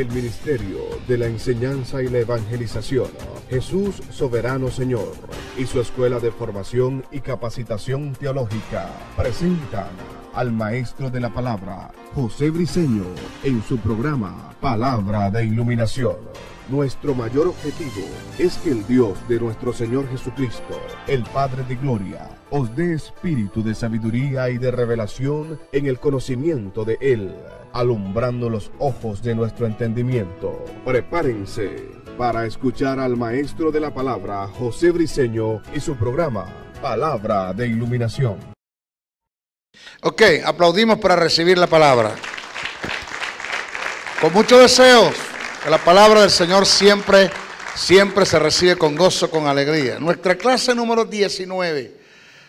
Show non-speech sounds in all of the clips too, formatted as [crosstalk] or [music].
el Ministerio de la Enseñanza y la Evangelización, Jesús Soberano Señor, y su Escuela de Formación y Capacitación Teológica presentan al Maestro de la Palabra, José Briceño, en su programa Palabra de Iluminación. Nuestro mayor objetivo es que el Dios de nuestro Señor Jesucristo, el Padre de Gloria, os dé espíritu de sabiduría y de revelación en el conocimiento de Él, alumbrando los ojos de nuestro entendimiento. Prepárense para escuchar al maestro de la palabra, José Briceño, y su programa, Palabra de Iluminación. Ok, aplaudimos para recibir la palabra. Con mucho deseo la palabra del Señor siempre, siempre se recibe con gozo, con alegría. Nuestra clase número 19,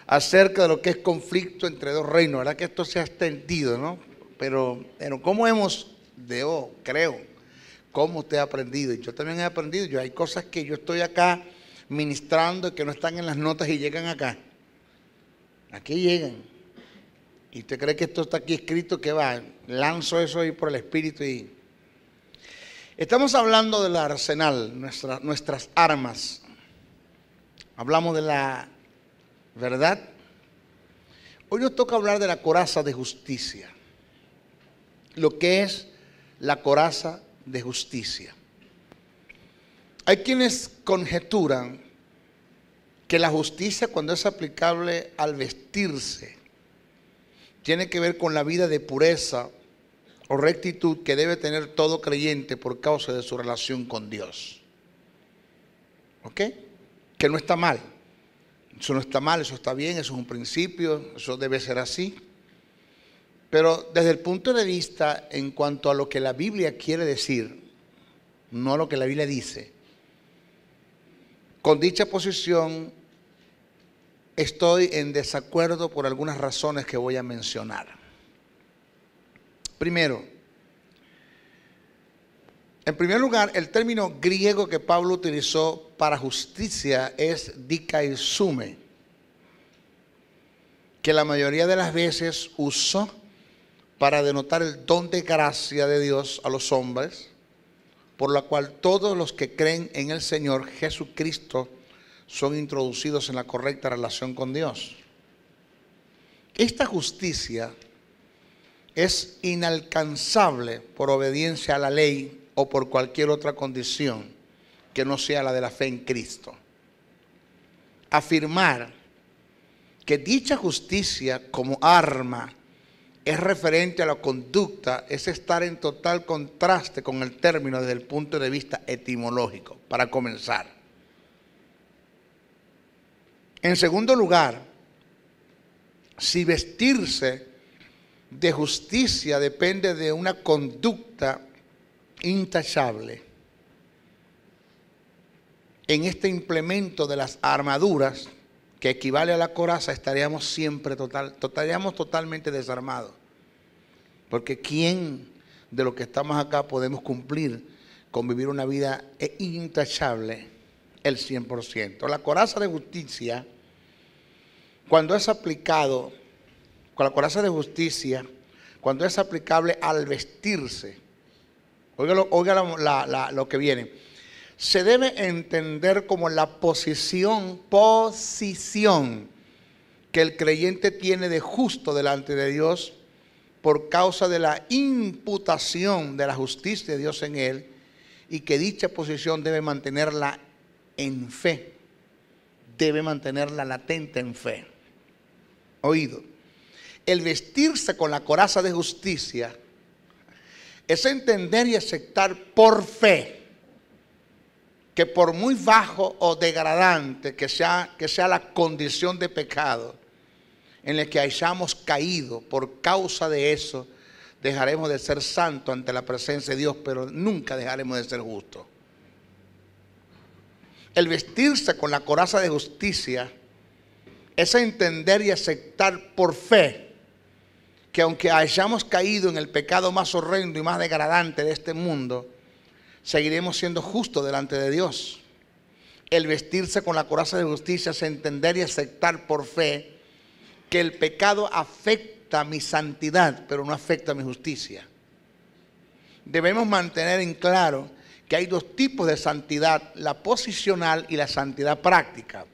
acerca de lo que es conflicto entre dos reinos. ¿Verdad que esto se ha extendido, no? Pero, pero ¿cómo hemos, debo, oh, creo, cómo usted ha aprendido? Y yo también he aprendido. Yo, hay cosas que yo estoy acá ministrando que no están en las notas y llegan acá. Aquí llegan. ¿Y usted cree que esto está aquí escrito? que va? Lanzo eso ahí por el Espíritu y Estamos hablando del arsenal, nuestras armas. Hablamos de la verdad. Hoy nos toca hablar de la coraza de justicia. Lo que es la coraza de justicia. Hay quienes conjeturan que la justicia cuando es aplicable al vestirse tiene que ver con la vida de pureza o rectitud que debe tener todo creyente por causa de su relación con Dios. ¿Ok? Que no está mal. Eso no está mal, eso está bien, eso es un principio, eso debe ser así. Pero desde el punto de vista en cuanto a lo que la Biblia quiere decir, no a lo que la Biblia dice, con dicha posición estoy en desacuerdo por algunas razones que voy a mencionar. Primero, en primer lugar, el término griego que Pablo utilizó para justicia es dikaisume que la mayoría de las veces usó para denotar el don de gracia de Dios a los hombres, por la cual todos los que creen en el Señor Jesucristo son introducidos en la correcta relación con Dios. Esta justicia es inalcanzable por obediencia a la ley o por cualquier otra condición que no sea la de la fe en Cristo. Afirmar que dicha justicia como arma es referente a la conducta es estar en total contraste con el término desde el punto de vista etimológico, para comenzar. En segundo lugar, si vestirse de justicia depende de una conducta intachable. En este implemento de las armaduras, que equivale a la coraza, estaríamos siempre total, estaríamos totalmente desarmados. Porque ¿quién de los que estamos acá podemos cumplir con vivir una vida e, intachable el 100%? La coraza de justicia, cuando es aplicado con la coraza de justicia, cuando es aplicable al vestirse, oiga, lo que viene, se debe entender como la posición, posición que el creyente tiene de justo delante de Dios por causa de la imputación de la justicia de Dios en él y que dicha posición debe mantenerla en fe, debe mantenerla latente en fe. Oído el vestirse con la coraza de justicia es entender y aceptar por fe que por muy bajo o degradante que sea, que sea la condición de pecado en la que hayamos caído por causa de eso, dejaremos de ser santos ante la presencia de Dios, pero nunca dejaremos de ser justos. El vestirse con la coraza de justicia es entender y aceptar por fe que aunque hayamos caído en el pecado más horrendo y más degradante de este mundo, seguiremos siendo justos delante de Dios. El vestirse con la coraza de justicia es entender y aceptar por fe que el pecado afecta mi santidad, pero no afecta mi justicia. Debemos mantener en claro que hay dos tipos de santidad, la posicional y la santidad práctica.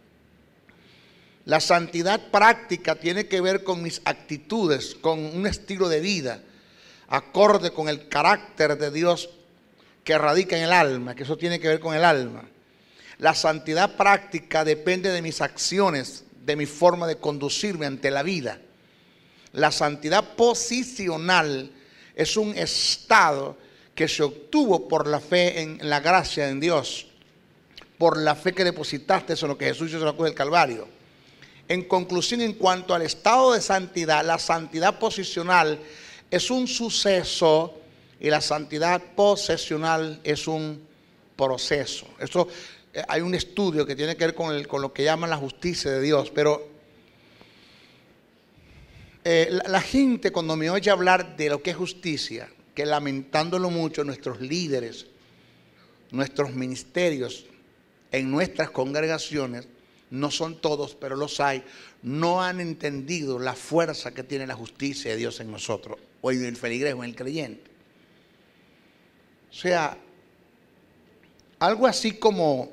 La santidad práctica tiene que ver con mis actitudes, con un estilo de vida, acorde con el carácter de Dios que radica en el alma, que eso tiene que ver con el alma. La santidad práctica depende de mis acciones, de mi forma de conducirme ante la vida. La santidad posicional es un estado que se obtuvo por la fe en la gracia en Dios, por la fe que depositaste en lo que Jesús hizo en la cruz del Calvario. En conclusión, en cuanto al estado de santidad, la santidad posicional es un suceso y la santidad posesional es un proceso. Esto eh, hay un estudio que tiene que ver con, lo que llaman la justicia de Dios, pero eh, la, gente cuando me oye hablar de lo que es justicia, que lamentándolo mucho nuestros líderes, nuestros ministerios, en nuestras congregaciones, no son todos, pero los hay, no han entendido la fuerza que tiene la justicia de Dios en nosotros, o en el feligrejo, en el creyente. O sea, algo así como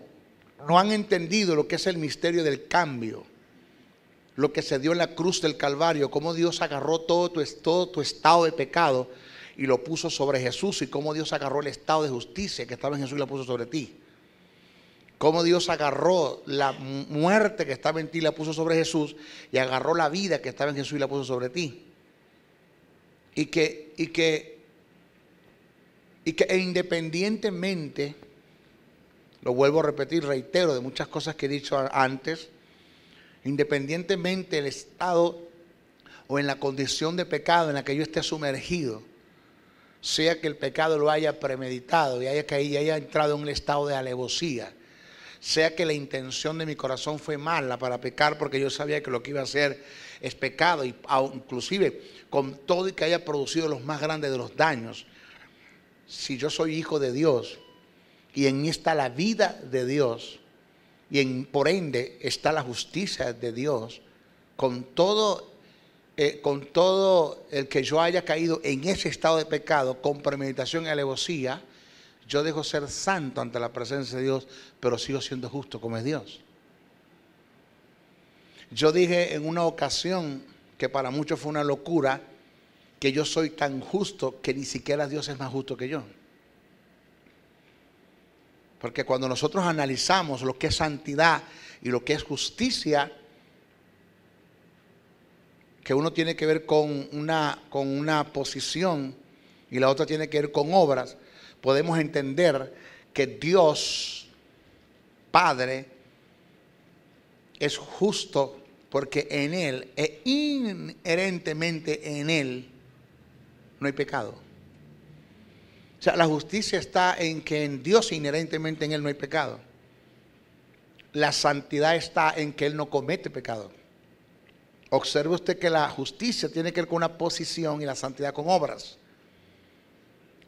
no han entendido lo que es el misterio del cambio, lo que se dio en la cruz del Calvario, cómo Dios agarró todo tu, todo tu estado de pecado y lo puso sobre Jesús y cómo Dios agarró el estado de justicia que estaba en Jesús y lo puso sobre ti cómo Dios agarró la muerte que estaba en ti y la puso sobre Jesús, y agarró la vida que estaba en Jesús y la puso sobre ti. Y que, y que, y que independientemente, lo vuelvo a repetir, reitero de muchas cosas que he dicho antes, independientemente del estado o en la condición de pecado en la que yo esté sumergido, sea que el pecado lo haya premeditado y haya caído y haya entrado en un estado de alevosía, sea que la intención de mi corazón fue mala para pecar, porque yo sabía que lo que iba a hacer es pecado, y inclusive con todo y que haya producido los más grandes de los daños. Si yo soy hijo de Dios y en mí está la vida de Dios y en, por ende está la justicia de Dios, con todo eh, con todo el que yo haya caído en ese estado de pecado, con premeditación y alevosía, yo dejo ser santo ante la presencia de Dios, pero sigo siendo justo como es Dios. Yo dije en una ocasión que para muchos fue una locura que yo soy tan justo que ni siquiera Dios es más justo que yo. Porque cuando nosotros analizamos lo que es santidad y lo que es justicia, que uno tiene que ver con una, con una posición y la otra tiene que ver con obras, podemos entender que Dios, Padre, es justo porque en Él, e inherentemente en Él, no hay pecado. O sea, la justicia está en que en Dios inherentemente en Él no hay pecado. La santidad está en que Él no comete pecado. Observe usted que la justicia tiene que ver con una posición y la santidad con obras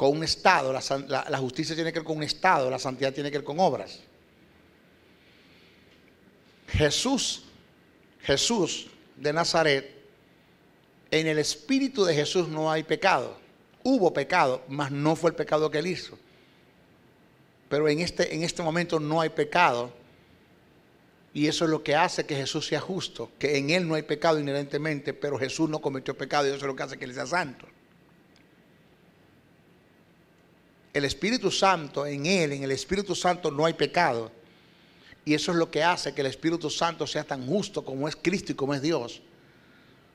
con un Estado, la, justicia tiene que ver con un Estado, la santidad tiene que ver con obras. Jesús, Jesús de Nazaret, en el espíritu de Jesús no hay pecado. Hubo pecado, mas no fue el pecado que él hizo. Pero en este, en este momento no hay pecado. Y eso es lo que hace que Jesús sea justo, que en él no hay pecado inherentemente, pero Jesús no cometió pecado y eso es lo que hace que él sea santo. el Espíritu Santo, en Él, en el Espíritu Santo no hay pecado. Y eso es lo que hace que el Espíritu Santo sea tan justo como es Cristo y como es Dios.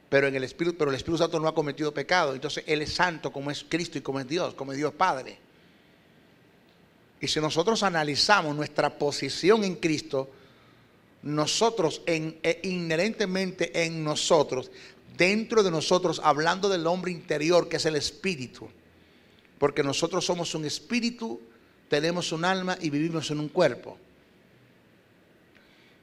Pero, en el Espíritu, pero el Espíritu Santo no ha cometido pecado. Entonces Él es santo como es Cristo y como es Dios, como es Dios Padre. Y si nosotros analizamos nuestra posición en Cristo, nosotros eh, inherentemente en nosotros, dentro de nosotros, hablando del hombre interior que es el Espíritu, porque nosotros somos un espíritu, tenemos un alma y vivimos en un cuerpo.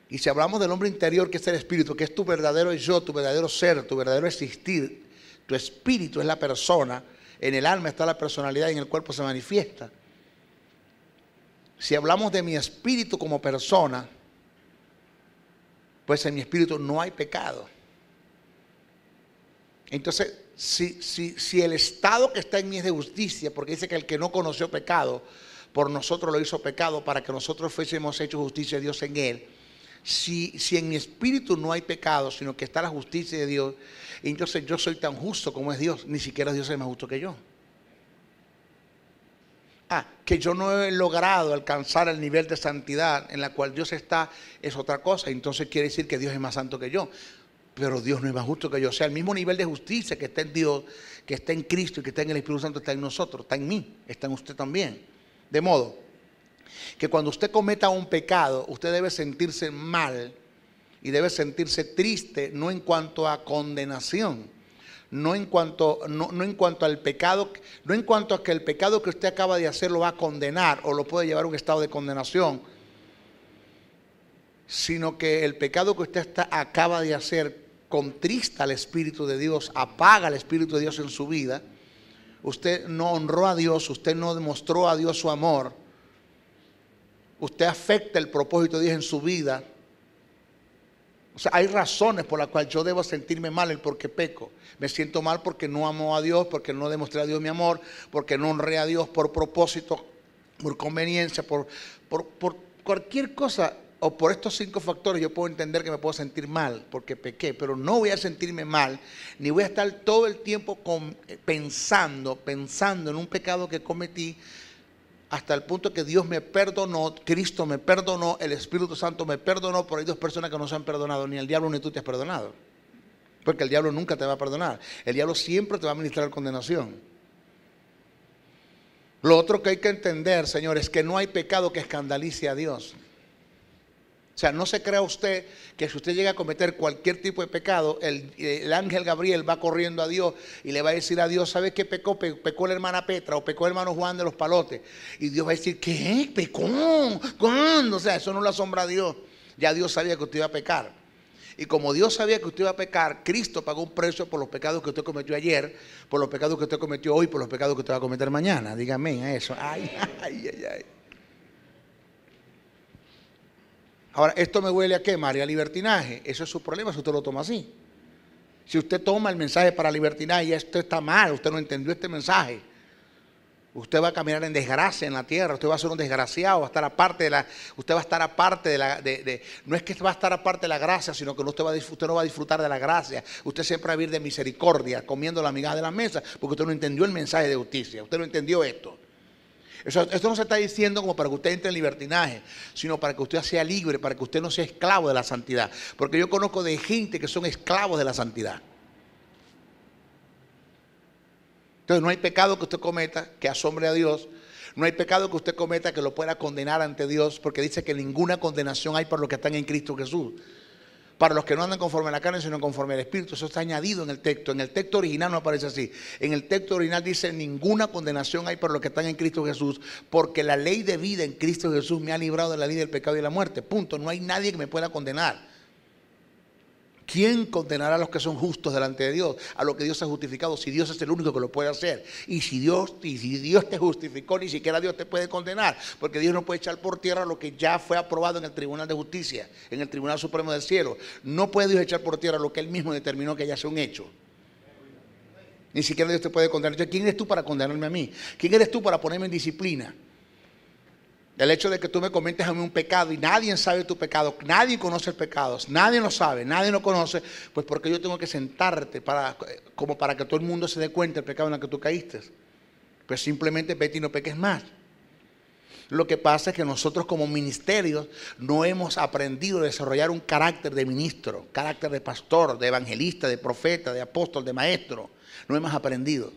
Y si hablamos del hombre interior, que es el espíritu, que es tu verdadero yo, tu verdadero ser, tu verdadero existir, tu espíritu es la persona, en el alma está la personalidad y en el cuerpo se manifiesta. Si hablamos de mi espíritu como persona, pues en mi espíritu no hay pecado. Entonces, si, si, el estado que está en mí es de justicia, porque dice que el que no conoció pecado, por nosotros lo hizo pecado para que nosotros fuésemos hechos justicia de Dios en él. Si, si, en mi espíritu no hay pecado, sino que está la justicia de Dios, entonces yo soy tan justo como es Dios, ni siquiera Dios es más justo que yo. Ah, que yo no he logrado alcanzar el nivel de santidad en la cual Dios está es otra cosa, entonces quiere decir que Dios es más santo que yo. Pero Dios no es más justo que yo. sea, el mismo nivel de justicia que está en Dios, que está en Cristo y que está en el Espíritu Santo está en nosotros, está en mí, está en usted también. De modo que cuando usted cometa un pecado, usted debe sentirse mal y debe sentirse triste, no en cuanto a condenación, no en cuanto, no, en cuanto al pecado, no en cuanto a que el pecado que usted acaba de hacer lo va a condenar o lo puede llevar a un estado de condenación, sino que el pecado que usted acaba de hacer contrista al Espíritu de Dios, apaga al Espíritu de Dios en su vida, usted no honró a Dios, usted no demostró a Dios su amor, usted afecta el propósito de Dios en su vida. O sea, hay razones por las cuales yo debo sentirme mal el porque peco. Me siento mal porque no amo a Dios, porque no demostré a Dios mi amor, porque no honré a Dios por propósito, por conveniencia, por, por, por cualquier cosa o por estos cinco factores yo puedo entender que me puedo sentir mal porque pequé, pero no voy a sentirme mal, ni voy a estar todo el tiempo eh, pensando, pensando en un pecado que cometí hasta el punto que Dios me perdonó, Cristo me perdonó, el Espíritu Santo me perdonó, pero hay dos personas que no se han perdonado, ni el diablo ni tú te has perdonado. Porque el diablo nunca te va a perdonar, el diablo siempre te va a administrar condenación. Lo otro que hay que entender, Señor, es que no hay pecado que escandalice a Dios. O sea, no se crea usted que si usted llega a cometer cualquier tipo de pecado, el, ángel Gabriel va corriendo a Dios y le va a decir a Dios, ¿sabes qué pecó? pecó la hermana Petra o pecó el hermano Juan de los Palotes. Y Dios va a decir, ¿qué? ¿Pecó? ¿Cuándo? O sea, eso no lo asombra a Dios. Ya Dios sabía que usted iba a pecar. Y como Dios sabía que usted iba a pecar, Cristo pagó un precio por los pecados que usted cometió ayer, por los pecados que usted cometió hoy, por los pecados que usted va a cometer mañana. Dígame a eso. Ay, [laughs] ay, ay, ay. Ahora, ¿esto me huele a qué, María? Libertinaje. Eso es su problema si usted lo toma así. Si usted toma el mensaje para libertinaje y esto está mal, usted no entendió este mensaje. Usted va a caminar en desgracia en la tierra, usted va a ser un desgraciado, va a estar aparte de la, usted va a estar aparte de la, no es que va a estar aparte de la gracia, sino que usted, no va a disfrutar de la gracia. Usted siempre va a vivir de misericordia, comiendo la migaja de la mesa, porque usted no entendió el mensaje de justicia, usted no entendió esto esto no se está diciendo como para que usted entre en libertinaje, sino para que usted sea libre, para que usted no sea esclavo de la santidad. Porque yo conozco de gente que son esclavos de la santidad. Entonces no hay pecado que usted cometa que asombre a Dios. No hay pecado que usted cometa que lo pueda condenar ante Dios, porque dice que ninguna condenación hay para los que están en Cristo Jesús para los que no andan conforme a la carne, sino conforme al Espíritu. Eso está añadido en el texto. En el texto original no aparece así. En el texto original dice, ninguna condenación hay para los que están en Cristo Jesús, porque la ley de vida en Cristo Jesús me ha librado de la ley del pecado y de la muerte. Punto. No hay nadie que me pueda condenar. ¿Quién condenará a los que son justos delante de Dios? A lo que Dios ha justificado, si Dios es el único que lo puede hacer. Y si Dios, si Dios te justificó, ni siquiera Dios te puede condenar, porque Dios no puede echar por tierra lo que ya fue aprobado en el Tribunal de Justicia, en el Tribunal Supremo del Cielo. No puede Dios echar por tierra lo que Él mismo determinó que ya sea un hecho. Ni siquiera Dios te puede condenar. ¿quién eres tú para condenarme a mí? ¿Quién eres tú para ponerme en disciplina? Del hecho de que tú me comentes a mí un pecado y nadie sabe tu pecado, nadie conoce el pecado, nadie lo sabe, nadie lo conoce, pues porque yo tengo que sentarte para, como para que todo el mundo se dé cuenta del pecado en el que tú caíste. Pues simplemente vete y no peques más. Lo que pasa es que nosotros como ministerios no hemos aprendido a desarrollar un carácter de ministro, carácter de pastor, de evangelista, de profeta, de apóstol, de maestro. No hemos aprendido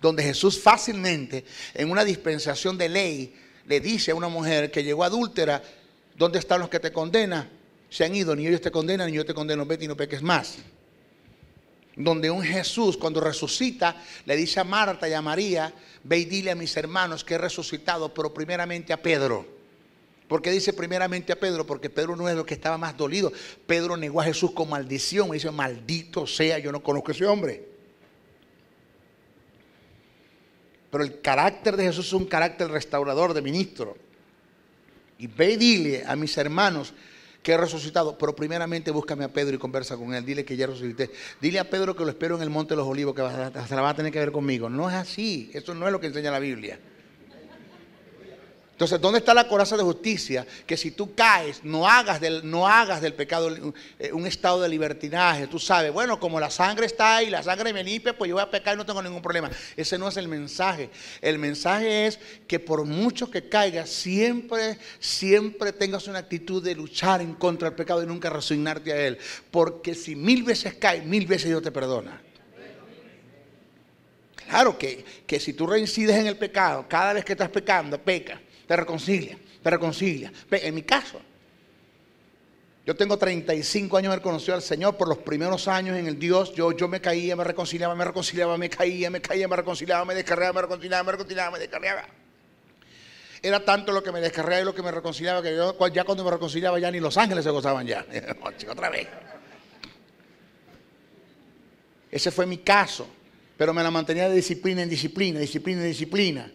donde Jesús fácilmente, en una dispensación de ley, le dice a una mujer que llegó adúltera, ¿dónde están los que te condenan? Se han ido, ni ellos te condenan, ni yo te condeno, vete y no peques más. Donde un Jesús cuando resucita le dice a Marta y a María, ve y dile a mis hermanos que he resucitado, pero primeramente a Pedro. ¿Por qué dice primeramente a Pedro? Porque Pedro no es lo que estaba más dolido. Pedro negó a Jesús con maldición. Y dice, maldito sea, yo no conozco a ese hombre. Pero el carácter de Jesús es un carácter restaurador de ministro. Y ve y dile a mis hermanos que he resucitado, pero primeramente búscame a Pedro y conversa con él, dile que ya resucité. Dile a Pedro que lo espero en el Monte de los Olivos, que se la va a tener que ver conmigo. No es así, eso no es lo que enseña la Biblia. Entonces, ¿dónde está la coraza de justicia? Que si tú caes, no hagas del, no hagas del pecado eh, un estado de libertinaje. Tú sabes, bueno, como la sangre está ahí, la sangre me limpia, pues yo voy a pecar y no tengo ningún problema. Ese no es el mensaje. El mensaje es que por mucho que caigas, siempre, siempre tengas una actitud de luchar en contra del pecado y nunca resignarte a él. Porque si mil veces caes, mil veces Dios te perdona. Claro que, que si tú reincides en el pecado, cada vez que estás pecando, peca te reconcilia, te reconcilia. En mi caso, yo tengo 35 años de haber al Señor. Por los primeros años en el Dios, yo, yo me caía, me reconciliaba, me reconciliaba, me caía, me caía, me reconciliaba, me descarriaba, me reconciliaba, me reconciliaba, me descarriaba. Era tanto lo que me descarriaba y lo que me reconciliaba que ya cuando me reconciliaba ya ni los ángeles se gozaban ya. [laughs] Oh, otra vez. Ese fue mi caso. Pero me la mantenía de disciplina en disciplina, disciplina en disciplina.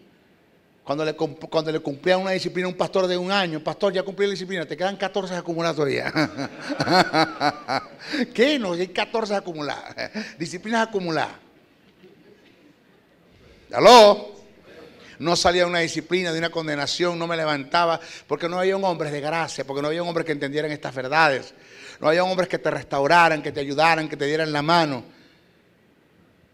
Cuando le, cuando cumplía una disciplina a un pastor de un año, pastor, ya cumplí la disciplina, te quedan 14 acumuladas todavía. [laughs] ¿Qué? No, hay 14 acumuladas. [laughs] Disciplinas acumuladas. ¿Aló? No salía de una disciplina, de una condenación, no me levantaba, porque no había un hombre de gracia, porque no había un hombre que entendieran estas verdades. No había hombres que te restauraran, que te ayudaran, que te dieran la mano.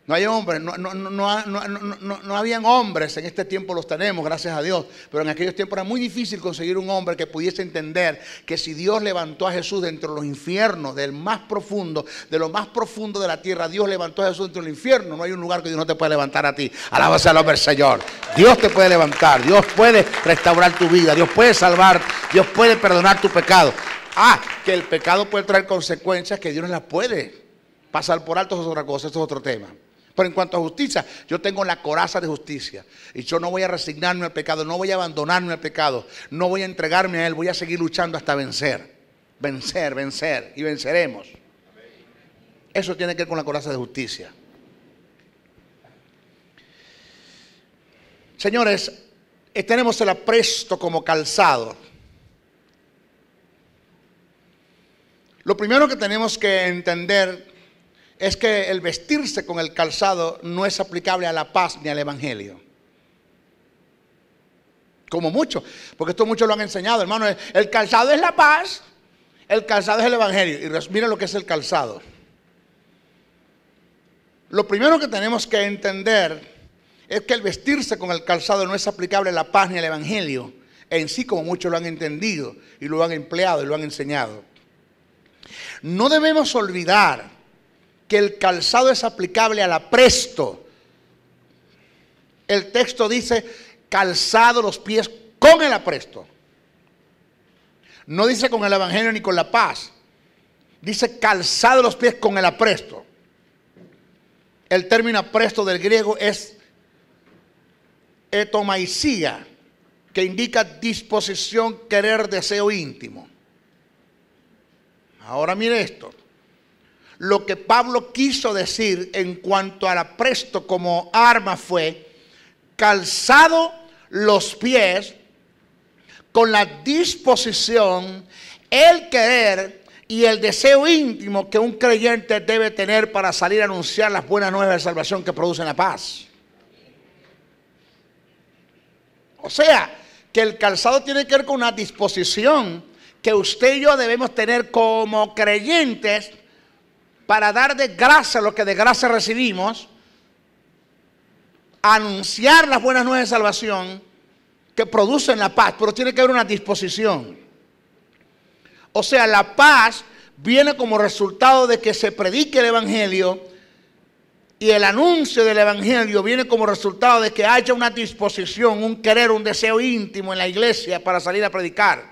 No hay hombres, no, no, no, no, habían hombres, en este tiempo los tenemos, gracias a Dios, pero en aquellos tiempos era muy difícil conseguir un hombre que pudiese entender que si Dios levantó a Jesús dentro de los infiernos, del más profundo, de lo más profundo de la tierra, Dios levantó a Jesús dentro del infierno, no hay un lugar que Dios no te pueda levantar a ti. Alábase al hombre Señor. Dios te puede levantar, Dios puede restaurar tu vida, Dios puede salvar, Dios puede perdonar tu pecado. Ah, que el pecado puede traer consecuencias que Dios no las puede pasar por alto, es otra cosa, eso es otro tema. Pero en cuanto a justicia, yo tengo la coraza de justicia. Y yo no voy a resignarme al pecado, no voy a abandonarme al pecado, no voy a entregarme a Él, voy a seguir luchando hasta vencer. Vencer, vencer y venceremos. Eso tiene que ver con la coraza de justicia. Señores, eh, tenemos el apresto como calzado. Lo primero que tenemos que entender es que el vestirse con el calzado no es aplicable a la paz ni al Evangelio. Como mucho porque esto muchos lo han enseñado, hermano. El calzado es la paz, el calzado es el Evangelio. Y mira lo que es el calzado. Lo primero que tenemos que entender es que el vestirse con el calzado no es aplicable a la paz ni al Evangelio en sí, como muchos lo han entendido y lo han empleado y lo han enseñado. No debemos olvidar que el calzado es aplicable al apresto. El texto dice calzado los pies con el apresto. No dice con el evangelio ni con la paz. Dice calzado los pies con el apresto. El término apresto del griego es etomaicía, que indica disposición, querer, deseo íntimo. Ahora mire esto lo que Pablo quiso decir en cuanto al apresto como arma fue calzado los pies con la disposición, el querer y el deseo íntimo que un creyente debe tener para salir a anunciar las buenas nuevas de salvación que producen la paz. O sea, que el calzado tiene que ver con una disposición que usted y yo debemos tener como creyentes para dar de gracia lo que de gracia recibimos, anunciar las buenas nuevas de salvación que producen la paz, pero tiene que haber una disposición. O sea, la paz viene como resultado de que se predique el Evangelio y el anuncio del Evangelio viene como resultado de que haya una disposición, un querer, un deseo íntimo en la iglesia para salir a predicar.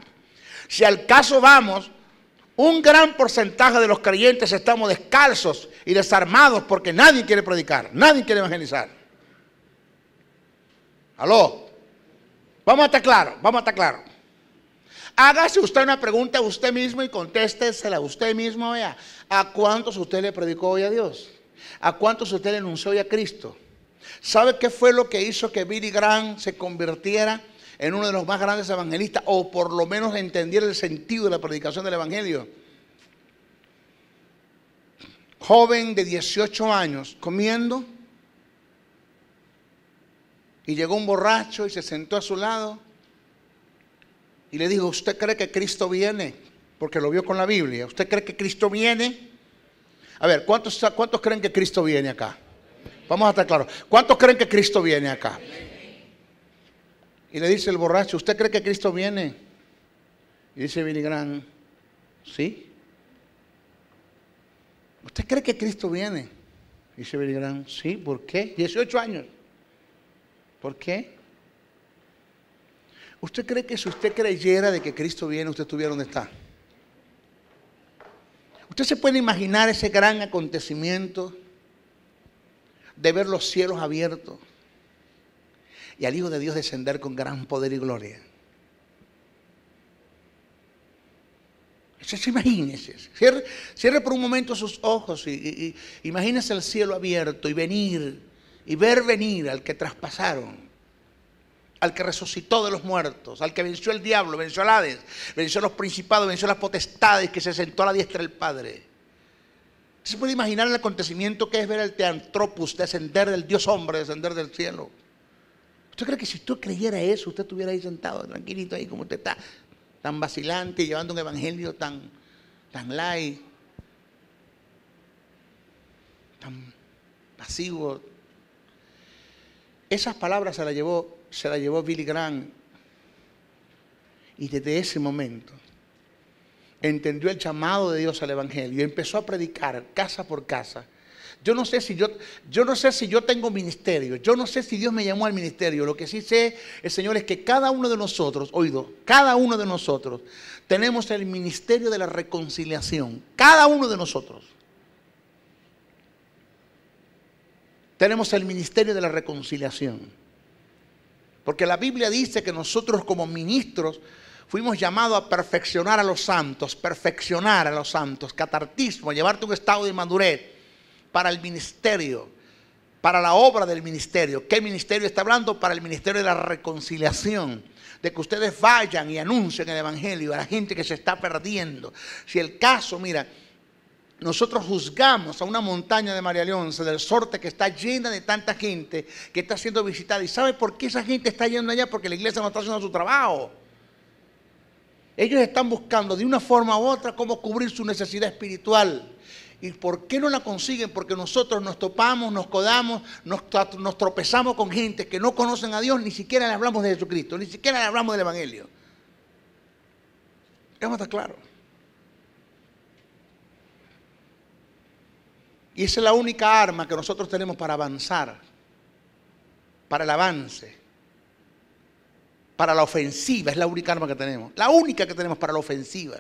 Si al caso vamos un gran porcentaje de los creyentes estamos descalzos y desarmados porque nadie quiere predicar, nadie quiere evangelizar. Aló, vamos a estar claro, vamos a estar claro. Hágase usted una pregunta a usted mismo y contéstesela a usted mismo. Vea, ¿a cuántos usted le predicó hoy a Dios? ¿A cuántos usted le anunció hoy a Cristo? ¿Sabe qué fue lo que hizo que Billy Graham se convirtiera en uno de los más grandes evangelistas, o por lo menos entendiera el sentido de la predicación del Evangelio. Joven de 18 años, comiendo, y llegó un borracho y se sentó a su lado, y le dijo, ¿usted cree que Cristo viene? Porque lo vio con la Biblia. ¿Usted cree que Cristo viene? A ver, ¿cuántos, cuántos creen que Cristo viene acá? Vamos a estar claros. ¿Cuántos creen que Cristo viene acá? Y le dice el borracho, ¿usted cree que Cristo viene? Y dice Billy ¿sí? ¿Usted cree que Cristo viene? Y dice Billy ¿sí? ¿Por qué? 18 años. ¿Por qué? ¿Usted cree que si usted creyera de que Cristo viene, usted estuviera donde está? ¿Usted se puede imaginar ese gran acontecimiento de ver los cielos abiertos? y al Hijo de Dios descender con gran poder y gloria. Entonces imagínense, cierre, por un momento sus ojos y, imagínese el cielo abierto y venir, y ver venir al que traspasaron, al que resucitó de los muertos, al que venció el diablo, venció a Hades, venció a los principados, venció a las potestades, que se sentó a la diestra del Padre. Se puede imaginar el acontecimiento que es ver al Teantropus descender del Dios hombre, descender del cielo. Yo creo que si usted creyera eso, usted estuviera ahí sentado, tranquilito ahí, como usted está, tan vacilante, llevando un evangelio tan, tan light, tan pasivo? Esas palabras se las llevó, se las llevó Billy Graham. Y desde ese momento entendió el llamado de Dios al Evangelio y empezó a predicar casa por casa yo no sé si yo, yo no sé si yo tengo ministerio, yo no sé si Dios me llamó al ministerio. Lo que sí sé, el Señor, es que cada uno de nosotros, oído, cada uno de nosotros tenemos el ministerio de la reconciliación. Cada uno de nosotros. Tenemos el ministerio de la reconciliación. Porque la Biblia dice que nosotros como ministros fuimos llamados a perfeccionar a los santos, perfeccionar a los santos, catartismo, llevarte a un estado de madurez para el ministerio, para la obra del ministerio. ¿Qué ministerio está hablando? Para el ministerio de la reconciliación. De que ustedes vayan y anuncien el Evangelio a la gente que se está perdiendo. Si el caso, mira, nosotros juzgamos a una montaña de María León... del sorte que está llena de tanta gente que está siendo visitada. ¿Y sabe por qué esa gente está yendo allá? Porque la iglesia no está haciendo su trabajo. Ellos están buscando de una forma u otra cómo cubrir su necesidad espiritual. ¿Y por qué no la consiguen? Porque nosotros nos topamos, nos codamos, nos, tropezamos con gente que no conocen a Dios, ni siquiera le hablamos de Jesucristo, ni siquiera le hablamos del Evangelio. Eso a estar Y esa es la única arma que nosotros tenemos para avanzar, para el avance, para la ofensiva. Es la única arma que tenemos. La única que tenemos para la ofensiva.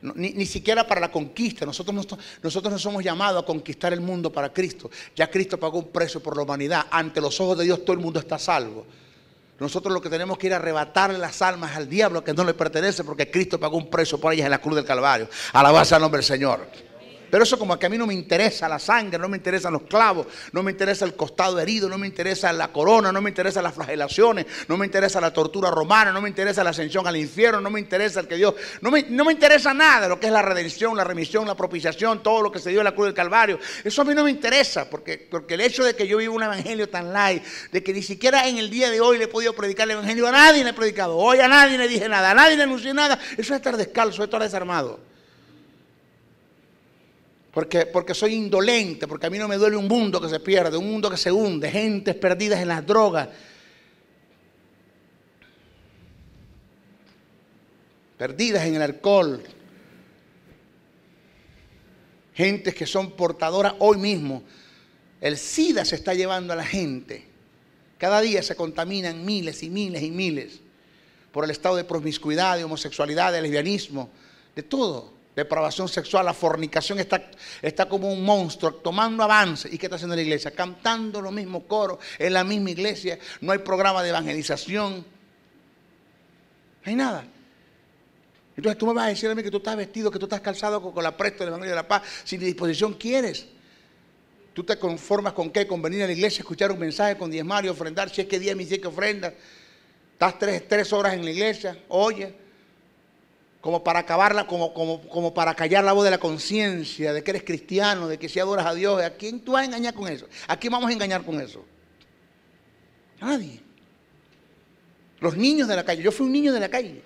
Ni, siquiera para la conquista. Nosotros no, nosotros no somos llamados a conquistar el mundo para Cristo. Ya Cristo pagó un precio por la humanidad. Ante los ojos de Dios todo el mundo está salvo. Nosotros lo que tenemos que ir a arrebatarle las almas al diablo que no le pertenece porque Cristo pagó un precio por ellas en la cruz del Calvario. Alabanza al nombre del Señor. Pero eso como que a mí no me interesa la sangre, no me interesan los clavos, no me interesa el costado herido, no me interesa la corona, no me interesa las flagelaciones, no me interesa la tortura romana, no me interesa la ascensión al infierno, no me interesa el que Dios, no me, interesa nada lo que es la redención, la remisión, la propiciación, todo lo que se dio en la cruz del Calvario. Eso a mí no me interesa porque, porque el hecho de que yo vivo un evangelio tan light, de que ni siquiera en el día de hoy le he podido predicar el evangelio a nadie, le he predicado hoy a nadie, le dije nada, a nadie le anuncié nada, eso es estar descalzo, es estar desarmado porque, soy indolente, porque a mí no me duele un mundo que se pierde, un mundo que se hunde, gentes perdidas en las drogas. Perdidas en el alcohol. Gentes que son portadoras hoy mismo. El SIDA se está llevando a la gente. Cada día se contaminan miles y miles y miles por el estado de promiscuidad, de homosexualidad, de lesbianismo, de todo depravación sexual, la fornicación está, está como un monstruo, tomando avance. ¿Y qué está haciendo la iglesia? Cantando los mismos coros, en la misma iglesia, no hay programa de evangelización, no hay nada. Entonces tú me vas a decir a mí que tú estás vestido, que tú estás calzado con, la la de la Evangelio de la Paz, sin disposición quieres. ¿Tú te conformas con qué? Con venir a la iglesia, escuchar un mensaje con diez y ofrendar, si es que diez me si que ofrendas. Estás tres horas en la iglesia, oye como para acabarla, como, como, para callar la voz de la conciencia, de que eres cristiano, de que si adoras a Dios, ¿a quién tú vas a engañar con eso? ¿A quién vamos a engañar con eso? Nadie. Los niños de la calle, yo fui un niño de la calle.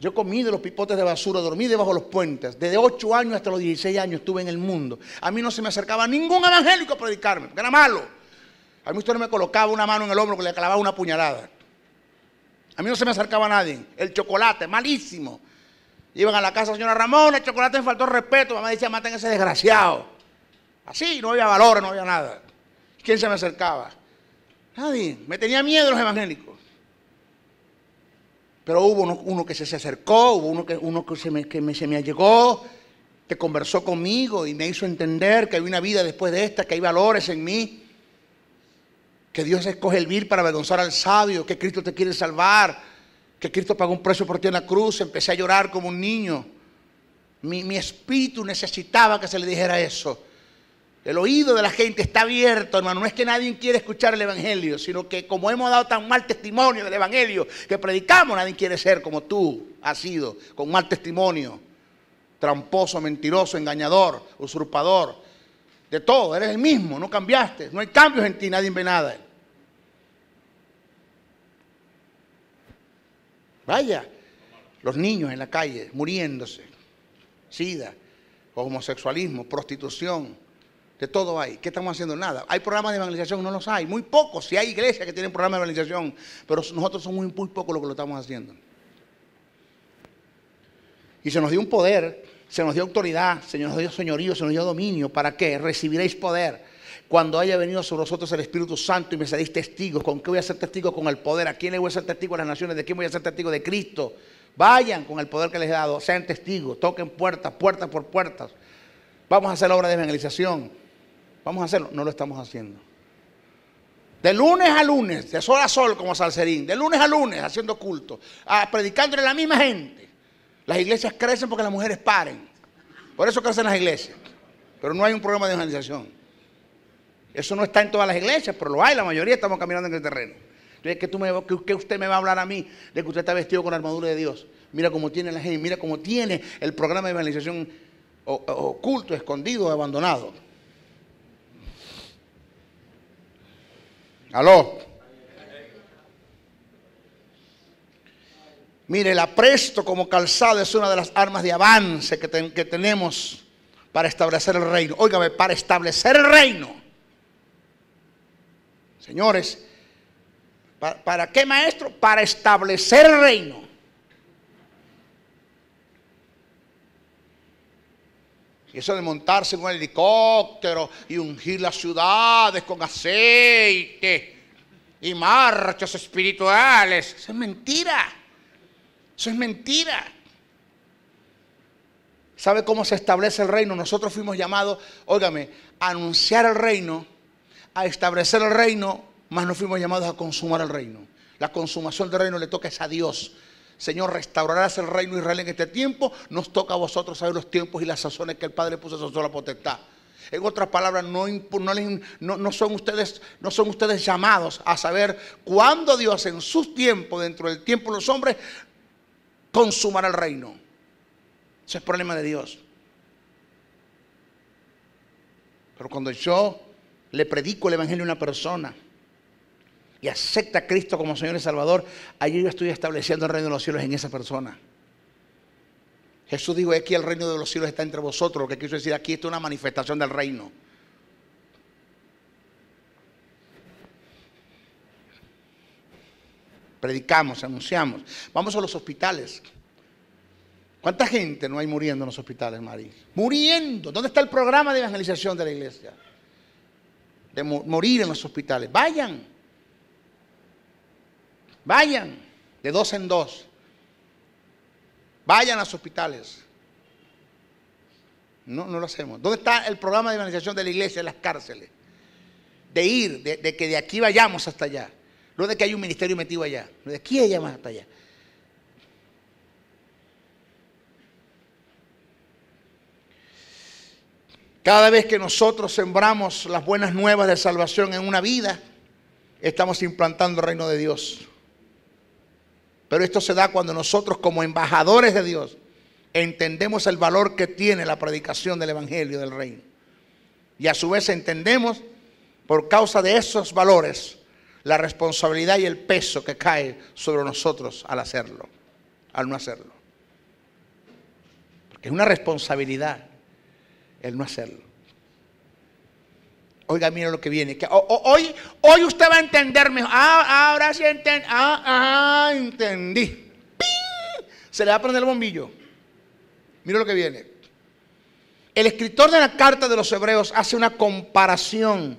Yo comí de los pipotes de basura, dormí debajo de los puentes. Desde 8 años hasta los 16 años estuve en el mundo. A mí no se me acercaba ningún evangélico a predicarme, porque era malo. A mí usted no me colocaba una mano en el hombro que le clavaba una puñalada. A mí no se me acercaba nadie. El chocolate, malísimo. Iban a la casa, señora Ramón, el chocolate me faltó respeto. Mamá decía, maten a ese desgraciado. Así, no había valor, no había nada. ¿Quién se me acercaba? Nadie. Me tenía miedo los evangélicos. Pero hubo uno, que se, se, acercó, hubo uno que, uno que, que se me allegó, que conversó conmigo y me hizo entender que hay una vida después de esta, que hay valores en mí que Dios escoge el vir para avergonzar al sabio, que Cristo te quiere salvar, que Cristo pagó un precio por ti en la cruz, empecé a llorar como un niño. Mi, espíritu necesitaba que se le dijera eso. El oído de la gente está abierto, hermano. No es que nadie quiera escuchar el Evangelio, sino que como hemos dado tan mal testimonio del Evangelio que predicamos, nadie quiere ser como tú has sido, con mal testimonio. Tramposo, mentiroso, engañador, usurpador de todo, eres el mismo, no cambiaste, no hay cambios en ti, nadie ve nada. Vaya, los niños en la calle muriéndose, sida, homosexualismo, prostitución, de todo hay. ¿Qué estamos haciendo? Nada. ¿Hay programas de evangelización? No los hay, muy pocos. Si hay iglesias que tienen programas de evangelización, pero nosotros somos muy pocos los que lo estamos haciendo. Y se nos dio un poder se nos dio autoridad, se nos dio señorío, se nos dio dominio. ¿Para qué? Recibiréis poder. Cuando haya venido sobre vosotros el Espíritu Santo y me seréis testigos, ¿con qué voy a ser testigo? Con el poder. ¿A quién le voy a ser testigo? A las naciones. ¿De quién voy a ser testigo? De Cristo. Vayan con el poder que les he dado. Sean testigos. Toquen puertas, puertas por puertas. Vamos a hacer la obra de evangelización. Vamos a hacerlo. No lo estamos haciendo. De lunes a lunes, de sol a sol como Salserín. De lunes a lunes haciendo culto. A, ah, predicándole a la misma gente. Las iglesias crecen porque las mujeres paren. Por eso crecen las iglesias. Pero no hay un programa de evangelización. Eso no está en todas las iglesias, pero lo hay, la mayoría estamos caminando en el terreno. Entonces, que, usted me va a hablar a mí de que usted está vestido con la armadura de Dios. Mira cómo tiene la gente, mira cómo tiene el programa de evangelización oculto, escondido, abandonado. Aló. Mire, el apresto como calzado es una de las armas de avance que, tenemos para establecer el reino. Óigame, para establecer el reino. Señores, ¿para, qué maestro? Para establecer el reino. Y eso de montarse en un helicóptero y ungir las ciudades con aceite y marchas espirituales, eso es mentira. Eso es mentira. ¿Sabe cómo se establece el reino? Nosotros fuimos llamados, óigame, a anunciar el reino, a establecer el reino, mas no fuimos llamados a consumar el reino. La consumación del reino le toca a Dios. Señor, restaurarás el reino de Israel en este tiempo. Nos toca a vosotros saber los tiempos y las sazones que el Padre puso a la potestad. En otras palabras, no, no, no, son ustedes, no son ustedes llamados a saber cuándo Dios en sus tiempos, dentro del tiempo de los hombres, consumar el reino. Ese es problema de Dios. Pero cuando yo le predico el Evangelio a una persona y acepta a Cristo como Señor y Salvador, allí yo estoy estableciendo el reino de los cielos en esa persona. Jesús dijo, aquí el reino de los cielos está entre vosotros. Lo que quiso decir aquí, está es una manifestación del reino. predicamos, anunciamos. Vamos a los hospitales. ¿Cuánta gente no hay muriendo en los hospitales, Mari? Muriendo. ¿Dónde está el programa de evangelización de la iglesia? De morir en los hospitales. Vayan. Vayan. De dos en dos. Vayan a los hospitales. No, no lo hacemos. ¿Dónde está el programa de evangelización de la iglesia en las cárceles? De ir, de que de aquí vayamos hasta allá. No de que hay un ministerio metido allá, no de quién más hasta allá. Cada vez que nosotros sembramos las buenas nuevas de salvación en una vida, estamos implantando el reino de Dios. Pero esto se da cuando nosotros como embajadores de Dios entendemos el valor que tiene la predicación del Evangelio del Reino. Y a su vez entendemos, por causa de esos valores, la responsabilidad y el peso que cae sobre nosotros al hacerlo, al no hacerlo. Porque es una responsabilidad el no hacerlo. Oiga, mire lo que viene. Que hoy, hoy usted va a entender mejor. Ah, ahora sí ah, ah, entendí. Se le va a prender el bombillo. Mira lo que viene. El escritor de la carta de los hebreos hace una comparación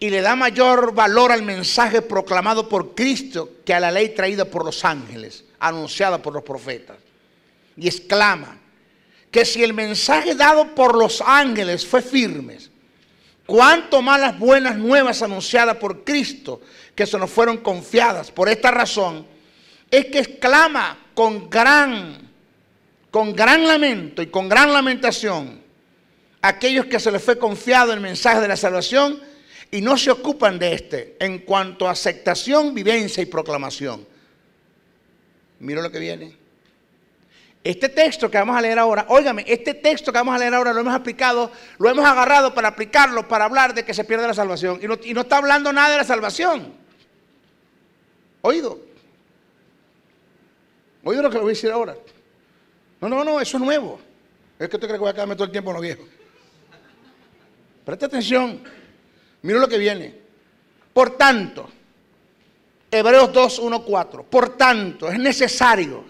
y le da mayor valor al mensaje proclamado por Cristo que a la ley traída por los ángeles, anunciada por los profetas. Y exclama que si el mensaje dado por los ángeles fue firme, cuánto más las buenas nuevas anunciadas por Cristo que se nos fueron confiadas. Por esta razón es que exclama con gran, con gran lamento y con gran lamentación aquellos que se les fue confiado el mensaje de la salvación y no se ocupan de este en cuanto a aceptación, vivencia y proclamación. Mira lo que viene. Este texto que vamos a leer ahora, óigame, este texto que vamos a leer ahora lo hemos aplicado, lo hemos agarrado para aplicarlo, para hablar de que se pierde la salvación. Y no, está hablando nada de la salvación. Oído. Oído lo que le voy a decir ahora. No, no, no, eso es nuevo. Es que tú crees que voy a quedarme todo el tiempo en lo viejo. Presta atención. Mira lo que viene. Por tanto, Hebreos 2, 1, 4. Por tanto, es necesario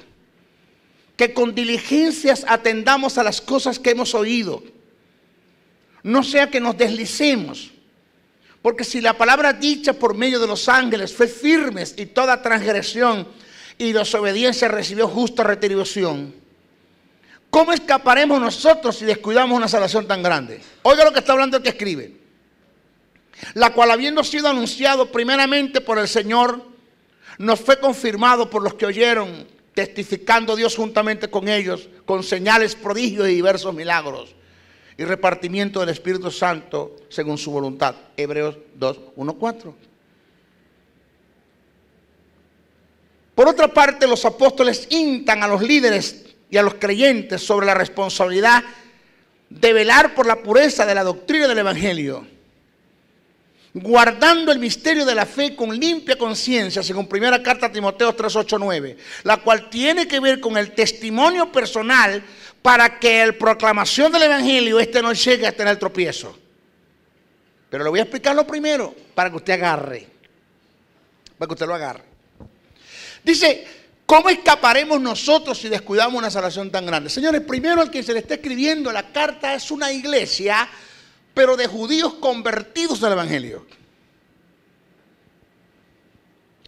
que con diligencias atendamos a las cosas que hemos oído. No sea que nos deslicemos. Porque si la palabra dicha por medio de los ángeles fue firme y toda transgresión y desobediencia recibió justa retribución, ¿cómo escaparemos nosotros si descuidamos una salvación tan grande? Oiga lo que está hablando el que escribe la cual habiendo sido anunciado primeramente por el Señor, nos fue confirmado por los que oyeron, testificando Dios juntamente con ellos, con señales, prodigios y diversos milagros, y repartimiento del Espíritu Santo según su voluntad. Hebreos 2, 1, 4. Por otra parte, los apóstoles intan a los líderes y a los creyentes sobre la responsabilidad de velar por la pureza de la doctrina del Evangelio guardando el misterio de la fe con limpia conciencia, según primera carta a Timoteo 38 la cual tiene que ver con el testimonio personal para que la proclamación del Evangelio este no llegue hasta en el tropiezo. Pero le voy a explicar lo primero para que usted agarre, para que usted lo agarre. Dice, ¿cómo escaparemos nosotros si descuidamos una salvación tan grande? Señores, primero el que se le está escribiendo la carta es una iglesia pero de judíos convertidos al Evangelio.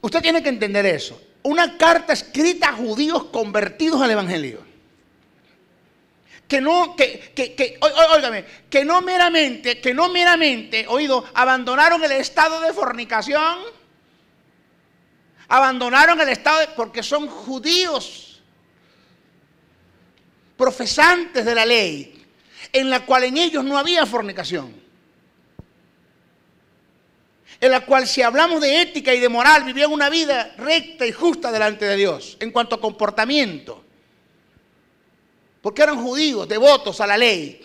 Usted tiene que entender eso. Una carta escrita a judíos convertidos al Evangelio. Que no, que, que, que, óigame, que no meramente, que no meramente, oído, abandonaron el estado de fornicación, abandonaron el estado de, porque son judíos, profesantes de la ley, en la cual en ellos no había fornicación. En la cual si hablamos de ética y de moral, vivían una vida recta y justa delante de Dios en cuanto a comportamiento. Porque eran judíos, devotos a la ley.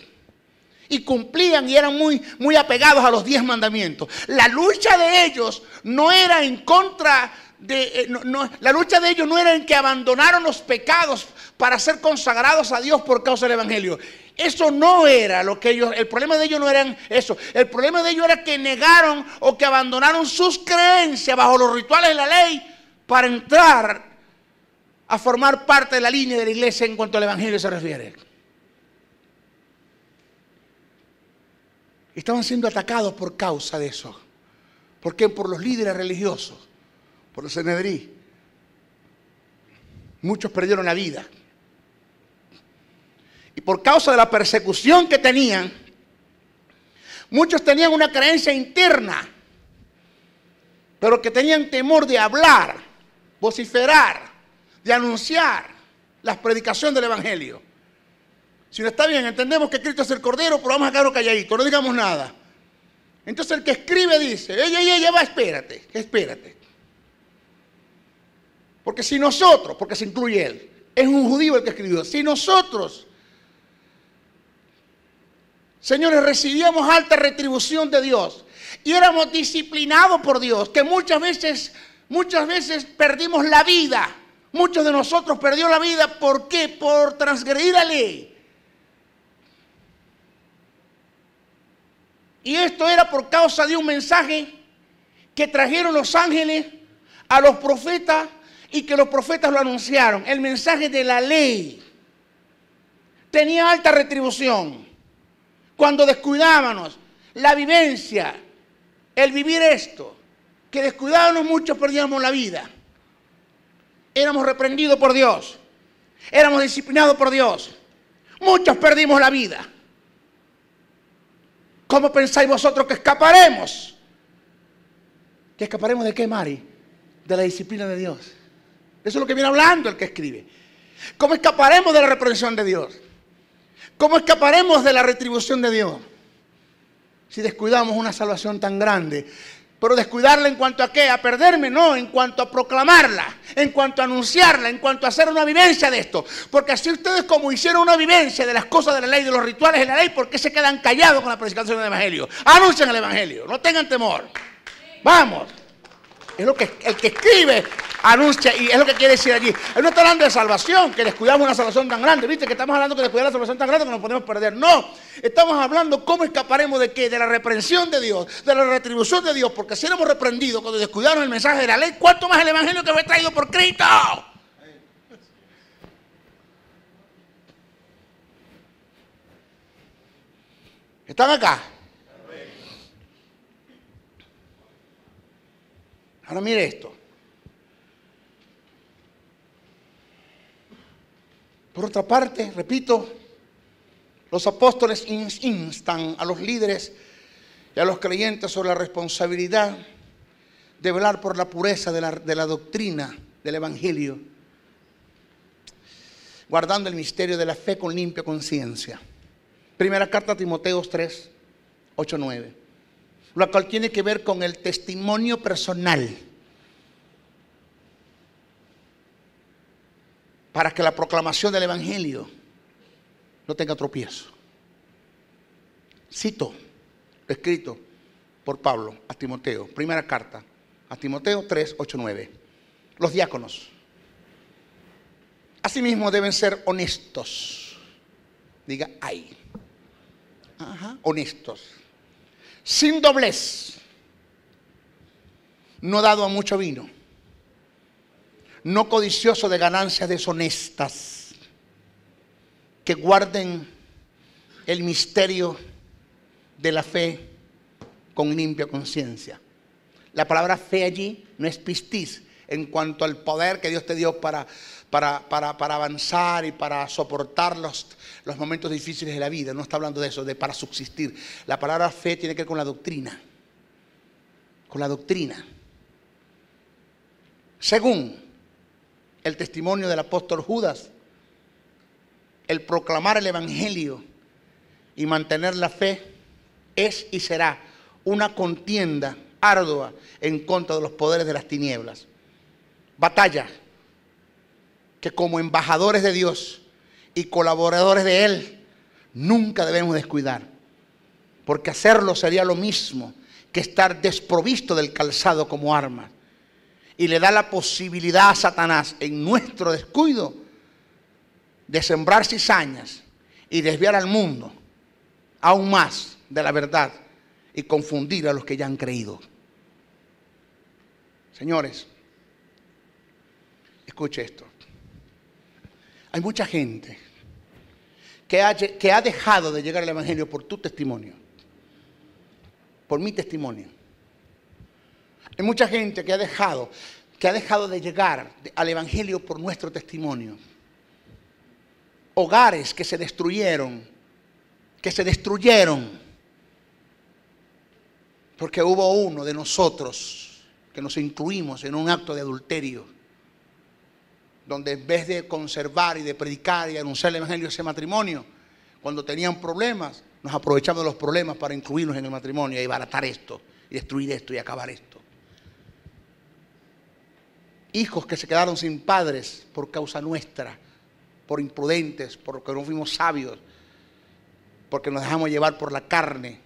Y cumplían y eran muy, muy apegados a los diez mandamientos. La lucha de ellos no era en contra de, eh, la lucha de ellos no era en que abandonaron los pecados para ser consagrados a Dios por causa del Evangelio. Eso no era lo que ellos, el problema de ellos no eran eso. El problema de ellos era que negaron o que abandonaron sus creencias bajo los rituales de la ley para entrar a formar parte de la línea de la iglesia en cuanto al evangelio se refiere. Estaban siendo atacados por causa de eso. ¿Por qué? Por los líderes religiosos, por los Senedrí. Muchos perdieron la vida. Y por causa de la persecución que tenían, muchos tenían una creencia interna, pero que tenían temor de hablar, vociferar, de anunciar las predicaciones del Evangelio. Si no está bien, entendemos que Cristo es el Cordero, pero vamos a quedarnos calladito, no digamos nada. Entonces el que escribe dice, ella, ey! ella va, espérate, espérate. Porque si nosotros, porque se incluye él, es un judío el que escribió, si nosotros Señores, recibíamos alta retribución de Dios y éramos disciplinados por Dios, que muchas veces, muchas veces perdimos la vida. Muchos de nosotros perdió la vida, ¿por qué? Por transgredir la ley. Y esto era por causa de un mensaje que trajeron los ángeles a los profetas y que los profetas lo anunciaron. El mensaje de la ley tenía alta retribución cuando descuidábamos la vivencia, el vivir esto, que descuidábamos muchos perdíamos la vida. Éramos reprendidos por Dios, éramos disciplinados por Dios. Muchos perdimos la vida. ¿Cómo pensáis vosotros que escaparemos? ¿Que escaparemos de qué, Mari? De la disciplina de Dios. Eso es lo que viene hablando el que escribe. ¿Cómo escaparemos de la reprensión de Dios? ¿Cómo escaparemos de la retribución de Dios? Si descuidamos una salvación tan grande. Pero descuidarla en cuanto a qué? A perderme, no, en cuanto a proclamarla, en cuanto a anunciarla, en cuanto a hacer una vivencia de esto. Porque así ustedes como hicieron una vivencia de las cosas de la ley, de los rituales de la ley, ¿por qué se quedan callados con la predicación del Evangelio? ¡Anuncien el Evangelio, no tengan temor. Vamos. Es lo que el que escribe anuncia y es lo que quiere decir allí. Él no está hablando de salvación, que descuidamos una salvación tan grande. ¿Viste que estamos hablando que descuidamos una salvación tan grande que nos podemos perder? No. Estamos hablando cómo escaparemos de qué? De la reprensión de Dios, de la retribución de Dios. Porque si éramos reprendidos cuando descuidaron el mensaje de la ley, ¿cuánto más el evangelio que fue traído por Cristo? ¿Están acá? Ahora mire esto. Por otra parte, repito, los apóstoles instan a los líderes y a los creyentes sobre la responsabilidad de velar por la pureza de la, doctrina del Evangelio, guardando el misterio de la fe con limpia conciencia. Primera carta a Timoteo 3, 8, 9. Lo cual tiene que ver con el testimonio personal. Para que la proclamación del Evangelio no tenga tropiezos. Cito, escrito por Pablo a Timoteo, primera carta, a Timoteo 3, 8, 9. Los diáconos. Asimismo deben ser honestos. Diga, ay. honestos sin doblez, no dado a mucho vino, no codicioso de ganancias deshonestas, que guarden el misterio de la fe con limpia conciencia. La palabra fe allí no es pistis en cuanto al poder que Dios te dio para, para, avanzar y para soportar los, los momentos difíciles de la vida, no está hablando de eso, de para subsistir. La palabra fe tiene que ver con la doctrina, con la doctrina. Según el testimonio del apóstol Judas, el proclamar el Evangelio y mantener la fe es y será una contienda ardua en contra de los poderes de las tinieblas. Batalla que como embajadores de Dios y colaboradores de Él, nunca debemos descuidar, porque hacerlo sería lo mismo que estar desprovisto del calzado como arma. Y le da la posibilidad a Satanás en nuestro descuido de sembrar cizañas y desviar al mundo aún más de la verdad y confundir a los que ya han creído. Señores, escuche esto. Hay mucha gente que ha, dejado de llegar al Evangelio por tu testimonio, por mi testimonio. Hay mucha gente que ha dejado, que ha dejado de llegar al Evangelio por nuestro testimonio. Hogares que se destruyeron, que se destruyeron, porque hubo uno de nosotros que nos incluimos en un acto de adulterio donde en vez de conservar y de predicar y anunciar el Evangelio ese matrimonio, cuando tenían problemas, nos aprovechamos de los problemas para incluirnos en el matrimonio y baratar esto, y destruir esto y acabar esto. Hijos que se quedaron sin padres por causa nuestra, por imprudentes, porque no fuimos sabios, porque nos dejamos llevar por la carne,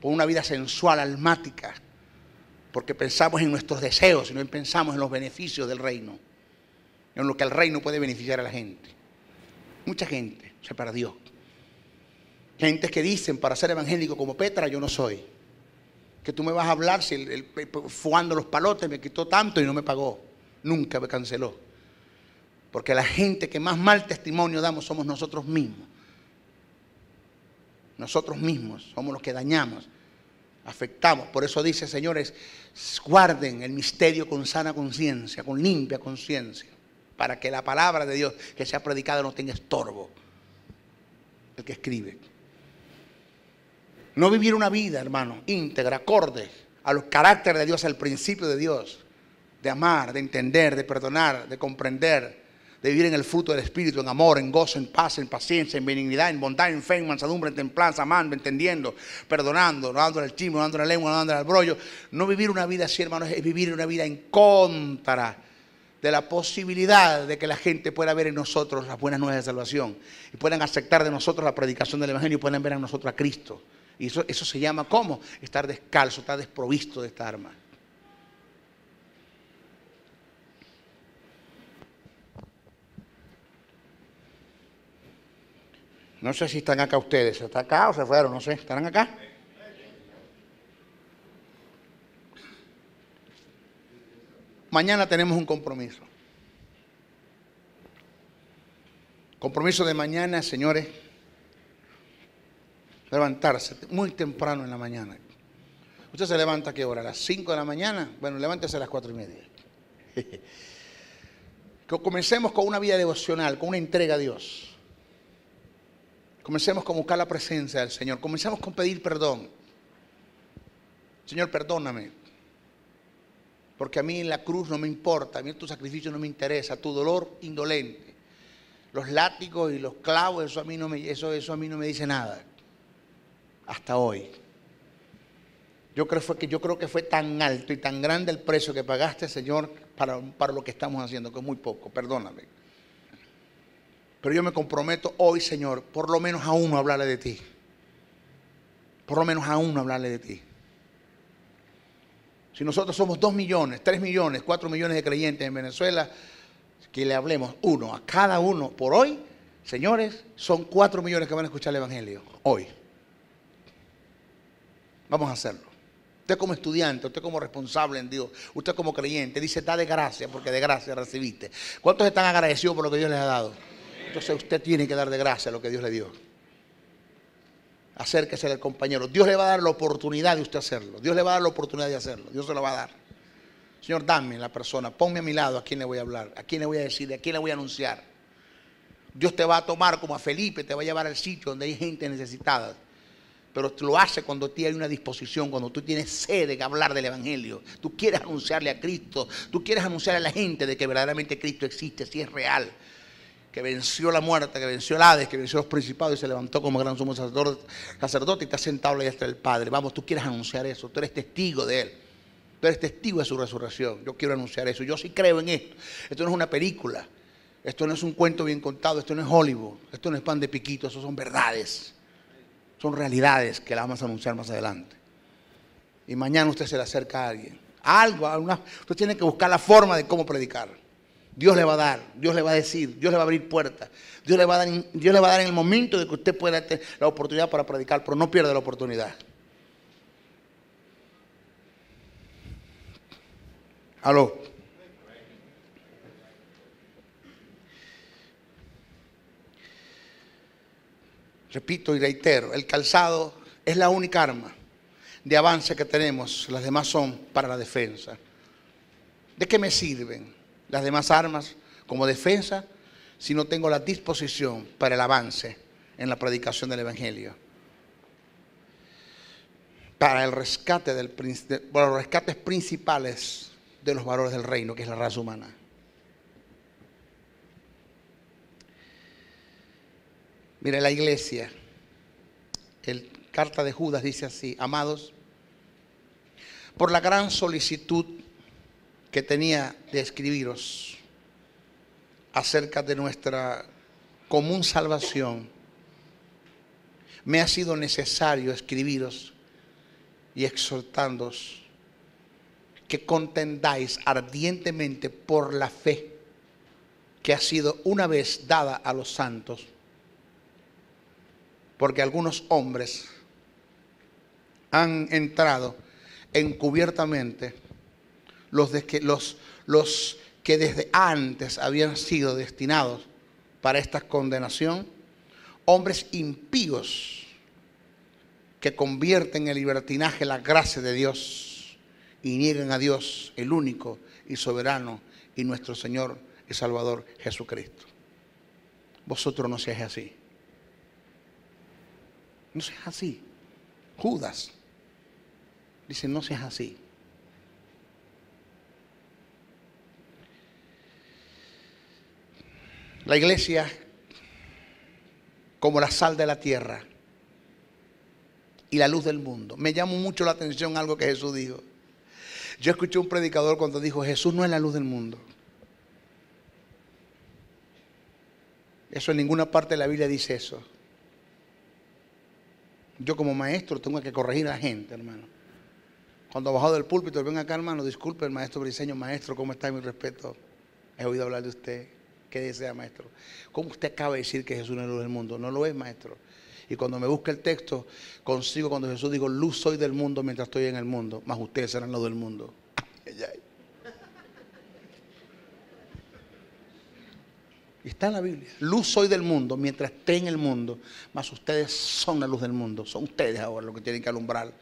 por una vida sensual, almática, porque pensamos en nuestros deseos y no pensamos en los beneficios del reino en lo que el no puede beneficiar a la gente. Mucha gente se perdió. Gentes que dicen, para ser evangélico como Petra, yo no soy. Que tú me vas a hablar si el, fuando los palotes me quitó tanto y no me pagó. Nunca me canceló. Porque la gente que más mal testimonio damos somos nosotros mismos. Nosotros mismos somos los que dañamos, afectamos. Por eso dice, señores, guarden el misterio con sana conciencia, con limpia conciencia para que la palabra de Dios que sea predicada no tenga estorbo. El que escribe. No vivir una vida, hermano, íntegra, acorde a los caracteres de Dios, al principio de Dios, de amar, de entender, de perdonar, de comprender, de vivir en el fruto del Espíritu, en amor, en gozo, en paz, en paciencia, en benignidad, en bondad, en fe, en mansedumbre, en templanza, amando, entendiendo, perdonando, no dándole al chisme, no dándole la lengua, no dándole al brollo. No vivir una vida así, hermano, es vivir una vida en contra de la posibilidad de que la gente pueda ver en nosotros las buenas nuevas de salvación y puedan aceptar de nosotros la predicación del Evangelio y puedan ver en nosotros a Cristo. Y eso, se llama ¿cómo? Estar descalzo, estar desprovisto de esta arma. No sé si están acá ustedes, ¿están acá o se fueron? No sé, ¿estarán acá? mañana tenemos un compromiso. Compromiso de mañana, señores, levantarse muy temprano en la mañana. ¿Usted se levanta a qué hora? ¿A las 5 de la mañana? Bueno, levántese a las 4 y media. [laughs] comencemos con una vida devocional, con una entrega a Dios. Comencemos con buscar la presencia del Señor. Comencemos con pedir perdón. Señor, perdóname porque a mí en la cruz no me importa, a mí tu sacrificio no me interesa, tu dolor indolente. Los látigos y los clavos, eso a mí no me, eso, eso a mí no me dice nada. Hasta hoy. Yo creo, que, yo creo que fue tan alto y tan grande el precio que pagaste, Señor, para, para lo que estamos haciendo, que es muy poco, perdóname. Pero yo me comprometo hoy, Señor, por lo menos a uno hablarle de ti. Por lo menos a uno hablarle de ti. Si nosotros somos 2 millones, 3 millones, 4 millones de creyentes en Venezuela, que le hablemos uno a cada uno por hoy, señores, son 4 millones que van a escuchar el Evangelio hoy. Vamos a hacerlo. Usted como estudiante, usted como responsable en Dios, usted como creyente, dice, da de gracia porque de gracia recibiste. ¿Cuántos están agradecidos por lo que Dios les ha dado? Entonces usted tiene que dar de gracia lo que Dios le dio acérquese al compañero. Dios le va a dar la oportunidad de usted hacerlo. Dios le va a dar la oportunidad de hacerlo. Dios se lo va a dar. Señor, dame la persona, ponme a mi lado a quién le voy a hablar, a quién le voy a decir, a quién le voy a anunciar. Dios te va a tomar como a Felipe, te va a llevar al sitio donde hay gente necesitada. Pero lo hace cuando tú hay una disposición, cuando tú tienes sed de hablar del Evangelio. Tú quieres anunciarle a Cristo, tú quieres anunciarle a la gente de que verdaderamente Cristo existe, si es real que venció la muerte, que venció el Hades, que venció los principados y se levantó como gran sumo sacerdote, y está sentado ahí hasta el Padre. Vamos, tú quieres anunciar eso, tú eres testigo de Él, tú eres testigo de su resurrección. Yo quiero anunciar eso, yo sí creo en esto. Esto no es una película, esto no es un cuento bien contado, esto no es Hollywood, esto no es pan de piquito, eso son verdades, son realidades que las vamos a anunciar más adelante. Y mañana usted se le acerca a alguien. algo, usted tiene que buscar la forma de cómo predicar. Dios le va a dar, Dios le va a decir, Dios le va a abrir puertas, Dios le va a dar, Dios le va a dar en el momento de que usted pueda tener la oportunidad para predicar, pero no pierda la oportunidad. Aló. Repito y reitero, el calzado es la única arma de avance que tenemos, las demás son para la defensa. ¿De qué me sirven? las demás armas como defensa si no tengo la disposición para el avance en la predicación del Evangelio. Para el rescate del, los rescates principales de los valores del reino, que es la raza humana. Mire, la iglesia, el carta de Judas dice así, amados, por la gran solicitud que tenía de escribiros acerca de nuestra común salvación, me ha sido necesario escribiros y exhortándoos que contendáis ardientemente por la fe que ha sido una vez dada a los santos, porque algunos hombres han entrado encubiertamente los, que, desde antes habían sido destinados para esta condenación, hombres impíos que convierten en libertinaje la gracia de Dios y niegan a Dios, el único y soberano y nuestro Señor y Salvador Jesucristo. Vosotros no seáis así. No seas así. Judas dice, no seas así. La iglesia como la sal de la tierra y la luz del mundo. Me llamó mucho la atención algo que Jesús dijo. Yo escuché un predicador cuando dijo, Jesús no es la luz del mundo. Eso en ninguna parte de la Biblia dice eso. Yo como maestro tengo que corregir a la gente, hermano. Cuando bajado del púlpito, ven acá, hermano, disculpe el maestro Briseño, maestro, ¿cómo está? Mi respeto. He oído hablar de usted. ¿Qué desea, maestro? ¿Cómo usted acaba de decir que Jesús no es luz del mundo? No lo es, maestro. Y cuando me busca el texto, consigo cuando Jesús digo luz soy del mundo mientras estoy en el mundo, más ustedes serán los del mundo. Está en la Biblia. Luz soy del mundo mientras esté en el mundo, mas ustedes son la luz del mundo. Son ustedes ahora los que tienen que alumbrar.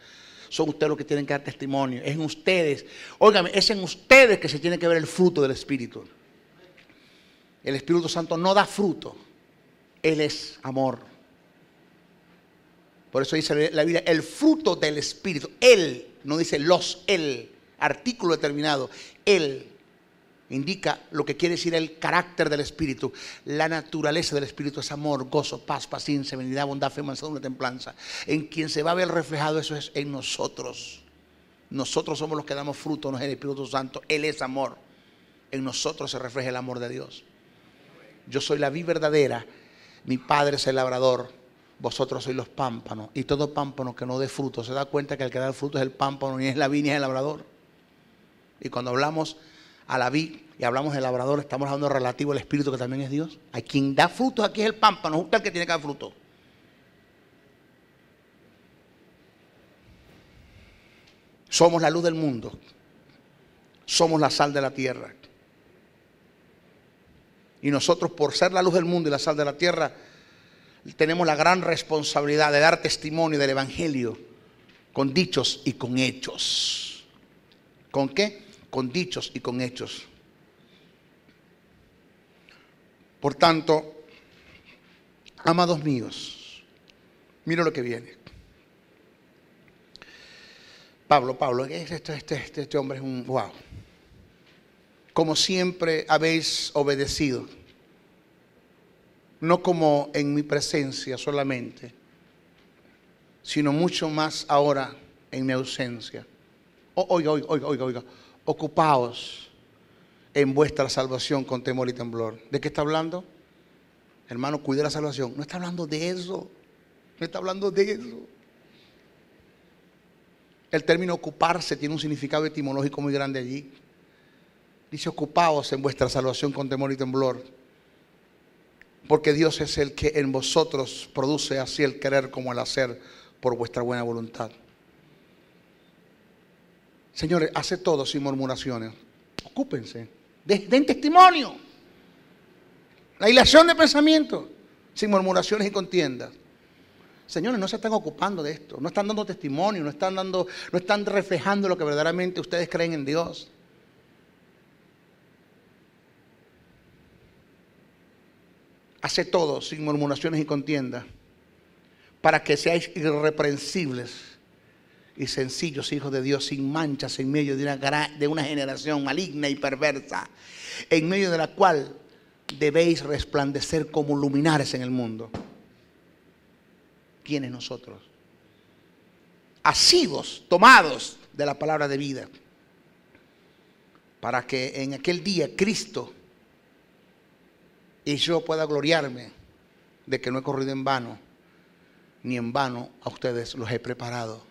Son ustedes los que tienen que dar testimonio. Es en ustedes. Óigame, es en ustedes que se tiene que ver el fruto del Espíritu. El Espíritu Santo no da fruto. Él es amor. Por eso dice la Biblia, el fruto del Espíritu. Él, no dice los, él. Artículo determinado. Él indica lo que quiere decir el carácter del Espíritu. La naturaleza del Espíritu es amor, gozo, paz, paciencia, benignidad, bondad, fe, mansedumbre, templanza. En quien se va a ver reflejado eso es en nosotros. Nosotros somos los que damos fruto, no es el Espíritu Santo. Él es amor. En nosotros se refleja el amor de Dios. Yo soy la vi verdadera, mi padre es el labrador, vosotros sois los pámpanos. Y todo pámpano que no dé fruto, se da cuenta que el que da el fruto es el pámpano, ni es la vi, ni es el labrador. Y cuando hablamos a la vi y hablamos del labrador, estamos hablando relativo al Espíritu que también es Dios. A quien da frutos aquí es el pámpano, usted el que tiene que dar fruto. Somos la luz del mundo. Somos la sal de la tierra. Y nosotros, por ser la luz del mundo y la sal de la tierra, tenemos la gran responsabilidad de dar testimonio del Evangelio con dichos y con hechos. ¿Con qué? Con dichos y con hechos. Por tanto, amados míos, mire lo que viene. Pablo, Pablo, este, este, este, este hombre es un wow como siempre habéis obedecido, no como en mi presencia solamente, sino mucho más ahora en mi ausencia. Oiga, oiga, oiga, oiga, oiga, ocupaos en vuestra salvación con temor y temblor. ¿De qué está hablando? Hermano, cuide la salvación. No está hablando de eso. No está hablando de eso. El término ocuparse tiene un significado etimológico muy grande allí. Dice, ocupaos en vuestra salvación con temor y temblor, porque Dios es el que en vosotros produce así el querer como el hacer por vuestra buena voluntad. Señores, hace todo sin murmuraciones. Ocúpense. Den, testimonio. La ilación de pensamiento. Sin murmuraciones y contiendas. Señores, no se están ocupando de esto. No están dando testimonio. No están, dando, no están reflejando lo que verdaderamente ustedes creen en Dios. hace todo sin murmuraciones y contiendas, para que seáis irreprensibles y sencillos hijos de Dios, sin manchas, en medio de una, generación maligna y perversa, en medio de la cual debéis resplandecer como luminares en el mundo. Quienes nosotros? Asidos, tomados de la palabra de vida, para que en aquel día Cristo y yo pueda gloriarme de que no he corrido en vano, ni en vano a ustedes los he preparado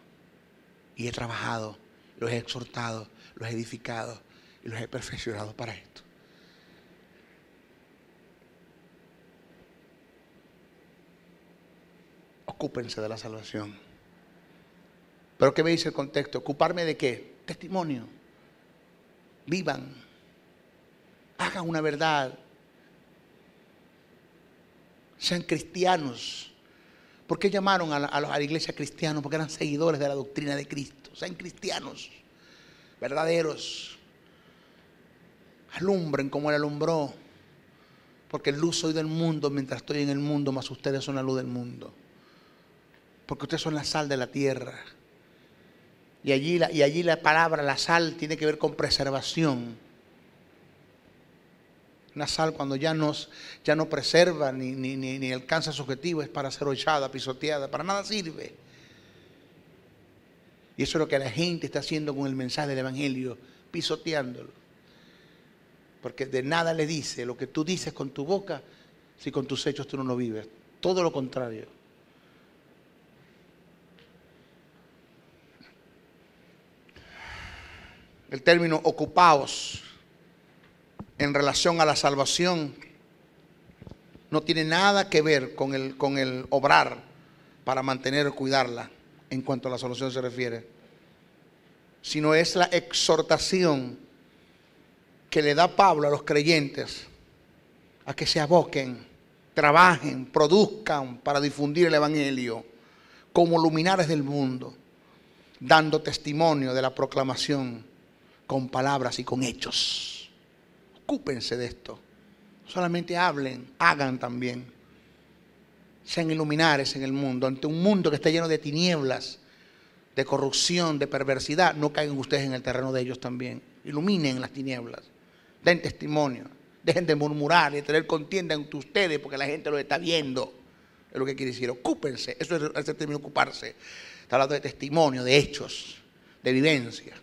y he trabajado, los he exhortado, los he edificado y los he perfeccionado para esto. Ocúpense de la salvación. Pero ¿qué me dice el contexto? ¿Ocuparme de qué? Testimonio. Vivan. Hagan una verdad sean cristianos. ¿Por qué llamaron a la, a la iglesia cristiana? Porque eran seguidores de la doctrina de Cristo. Sean cristianos, verdaderos. Alumbren como Él alumbró. Porque luz soy del mundo mientras estoy en el mundo, más ustedes son la luz del mundo. Porque ustedes son la sal de la tierra. Y allí y allí la palabra, la sal, tiene que ver con preservación una sal cuando ya, ya no preserva ni, ni, alcanza su objetivo, es para ser hollada, pisoteada, para nada sirve. Y eso es lo que la gente está haciendo con el mensaje del Evangelio, pisoteándolo. Porque de nada le dice lo que tú dices con tu boca si con tus hechos tú no lo vives. Todo lo contrario. El término ocupaos en relación a la salvación no tiene nada que ver con el, con el obrar para mantener o cuidarla en cuanto a la solución se refiere, sino es la exhortación que le da Pablo a los creyentes a que se aboquen, trabajen, produzcan para difundir el Evangelio como luminares del mundo, dando testimonio de la proclamación con palabras y con hechos ocúpense de esto. Solamente hablen, hagan también. Sean iluminares en el mundo, ante un mundo que está lleno de tinieblas, de corrupción, de perversidad. No caigan ustedes en el terreno de ellos también. Iluminen las tinieblas. Den testimonio. Dejen de murmurar y de tener contienda entre ustedes porque la gente lo está viendo. Es lo que quiere decir. Ocúpense. Eso es el término ocuparse. Está hablando de testimonio, de hechos, de vivencia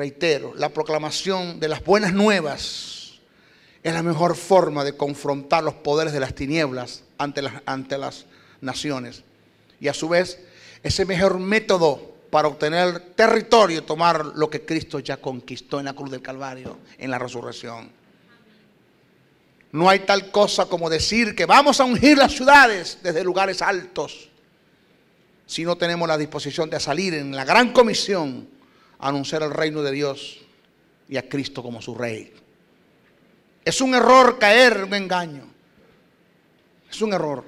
reitero, la proclamación de las buenas nuevas es la mejor forma de confrontar los poderes de las tinieblas ante las, ante las naciones. Y a su vez, ese mejor método para obtener territorio y tomar lo que Cristo ya conquistó en la cruz del Calvario, en la resurrección. No hay tal cosa como decir que vamos a ungir las ciudades desde lugares altos si no tenemos la disposición de salir en la gran comisión anunciar el reino de Dios y a Cristo como su rey. Es un error caer en un engaño. Es un error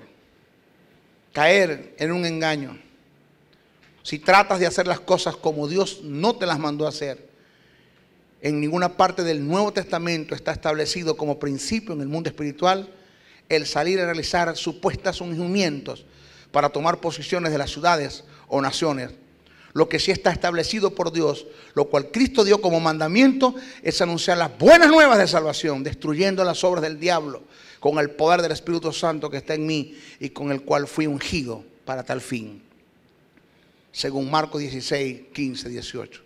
caer en un engaño. Si tratas de hacer las cosas como Dios no te las mandó a hacer, en ninguna parte del Nuevo Testamento está establecido como principio en el mundo espiritual el salir a realizar supuestas unimientos para tomar posiciones de las ciudades o naciones lo que sí está establecido por Dios, lo cual Cristo dio como mandamiento, es anunciar las buenas nuevas de salvación, destruyendo las obras del diablo con el poder del Espíritu Santo que está en mí y con el cual fui ungido para tal fin. Según Marcos 16, 15, 18.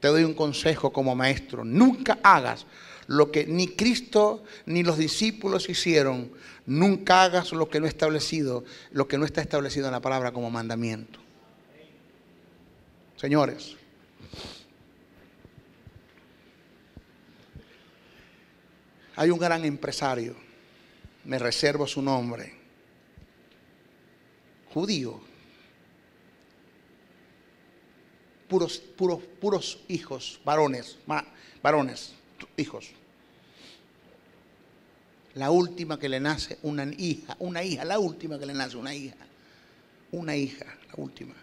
Te doy un consejo como maestro. Nunca hagas lo que ni Cristo ni los discípulos hicieron. Nunca hagas lo que no, lo que no está establecido en la palabra como mandamiento señores. Hay un gran empresario, me reservo su nombre, judío, puros, puros, puros hijos, varones, varones, hijos. La última que le nace una hija, una hija, la última que le nace una hija, una hija, la última.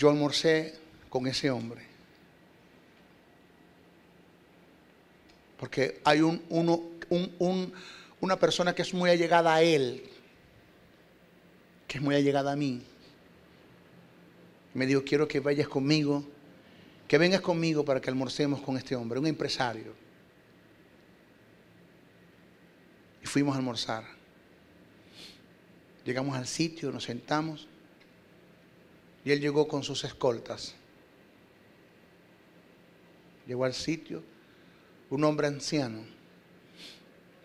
yo almorcé con ese hombre. Porque hay una persona que es muy allegada a él, que es muy allegada a mí. Me dijo, quiero que vayas conmigo, que vengas conmigo para que almorcemos con este hombre, un empresario. Y fuimos a almorzar. Llegamos al sitio, nos sentamos. Y él llegó con sus escoltas. Llegó al sitio un hombre anciano,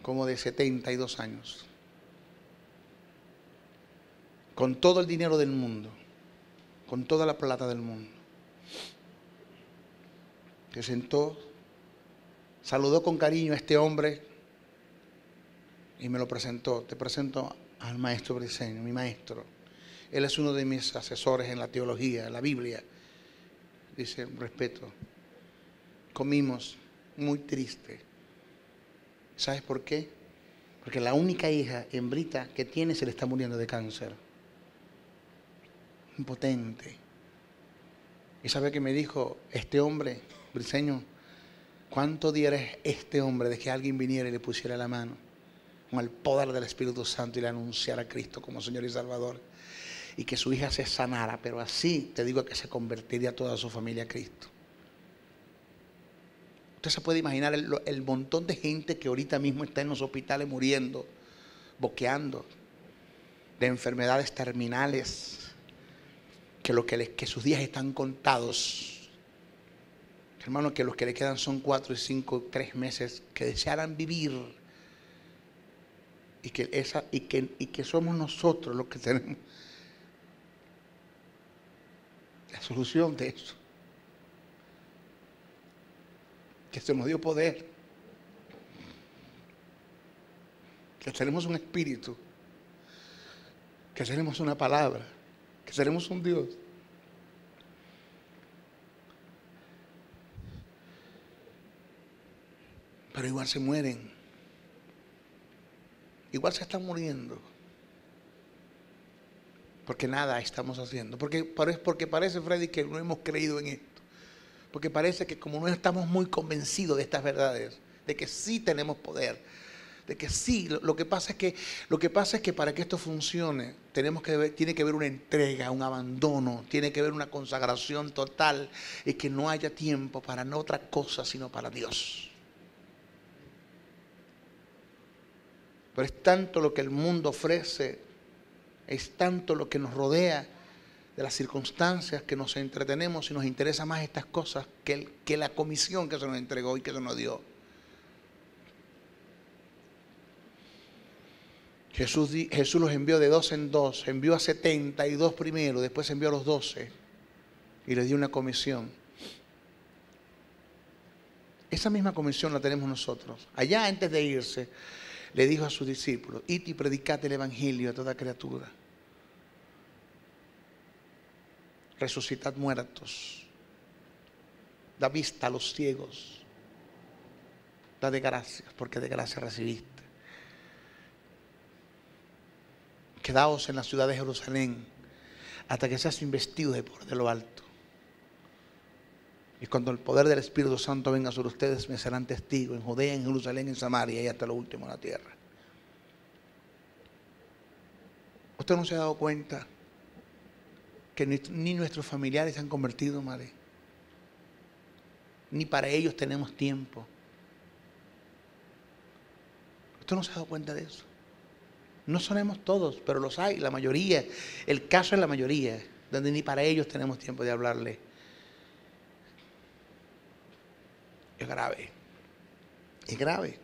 como de 72 años, con todo el dinero del mundo, con toda la plata del mundo. Se sentó, saludó con cariño a este hombre y me lo presentó. Te presento al maestro Briseño, mi maestro. Él es uno de mis asesores en la teología, en la Biblia. Dice, respeto. Comimos muy triste. ¿Sabes por qué? Porque la única hija hembrita que tiene se le está muriendo de cáncer. Impotente. ¿Y sabe que me dijo este hombre, briseño? ¿Cuánto diera este hombre de que alguien viniera y le pusiera la mano con el poder del Espíritu Santo y le anunciara a Cristo como Señor y Salvador? y que su hija se sanara, pero así te digo que se convertiría toda su familia a Cristo. Usted se puede imaginar el, montón de gente que ahorita mismo está en los hospitales muriendo, boqueando, de enfermedades terminales, que, lo que, les, que sus días están contados. Hermano, que los que le quedan son cuatro y cinco, tres meses, que desearan vivir. Y que, esa, y que, y que somos nosotros los que tenemos la solución de eso. Que se nos dio poder. Que tenemos un espíritu. Que tenemos una palabra. Que tenemos un Dios. Pero igual se mueren. Igual se están muriendo. Porque nada estamos haciendo. Porque, parece, Freddy, que no hemos creído en esto. Porque parece que como no estamos muy convencidos de estas verdades, de que sí tenemos poder, de que sí, lo, que pasa es que, lo que pasa es que para que esto funcione, tenemos que tiene que haber una entrega, un abandono, tiene que haber una consagración total y que no haya tiempo para no otra cosa sino para Dios. Pero es tanto lo que el mundo ofrece es tanto lo que nos rodea, de las circunstancias que nos entretenemos y nos interesa más estas cosas que, la comisión que se nos entregó y que se nos dio. Jesús, Jesús los envió de dos en dos, envió a 72 primero, después envió a los 12 y les dio una comisión. Esa misma comisión la tenemos nosotros. Allá antes de irse, le dijo a sus discípulos, id y predicate el Evangelio a toda criatura. Resucitad muertos. Da vista a los ciegos. Da de gracias, porque de gracia recibiste. Quedaos en la ciudad de Jerusalén hasta que seas investido de por de lo alto es cuando el poder del Espíritu Santo venga sobre ustedes, me serán testigos en Judea, en Jerusalén, en Samaria y hasta lo último en la tierra. ¿Usted no se ha dado cuenta que ni, nuestros familiares se han convertido, madre? Ni para ellos tenemos tiempo. ¿Usted no se ha dado cuenta de eso? No sonemos todos, pero los hay, la mayoría. El caso es la mayoría, donde ni para ellos tenemos tiempo de hablarle. grave. Es grave.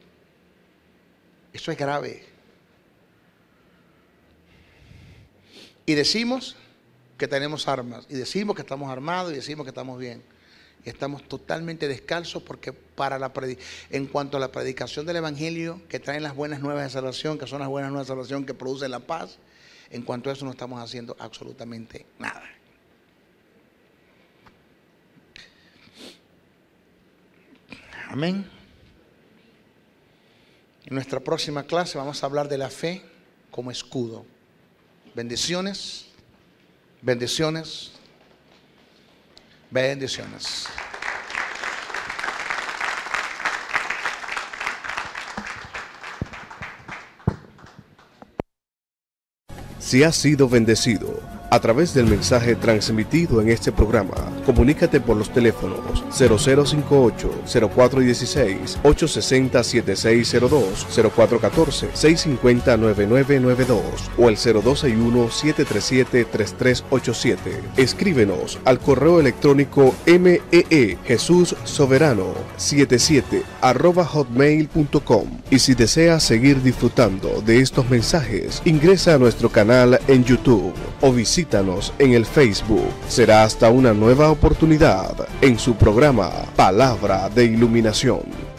Eso es grave. Y decimos que tenemos armas, y decimos que estamos armados, y decimos que estamos bien. Y estamos totalmente descalzos porque para la en cuanto a la predicación del Evangelio, que traen las buenas nuevas de salvación, que son las buenas nuevas de salvación que producen la paz, en cuanto a eso no estamos haciendo absolutamente nada. Amén. En nuestra próxima clase vamos a hablar de la fe como escudo. Bendiciones, bendiciones, bendiciones. Si has sido bendecido a través del mensaje transmitido en este programa. Comunícate por los teléfonos 0058-0416-860-7602-0414-650-9992 o el 021 737 3387 Escríbenos al correo electrónico mee Jesús Soberano 77 arroba hotmail.com y si deseas seguir disfrutando de estos mensajes, ingresa a nuestro canal en YouTube o visita visítanos en el Facebook. Será hasta una nueva oportunidad en su programa Palabra de Iluminación.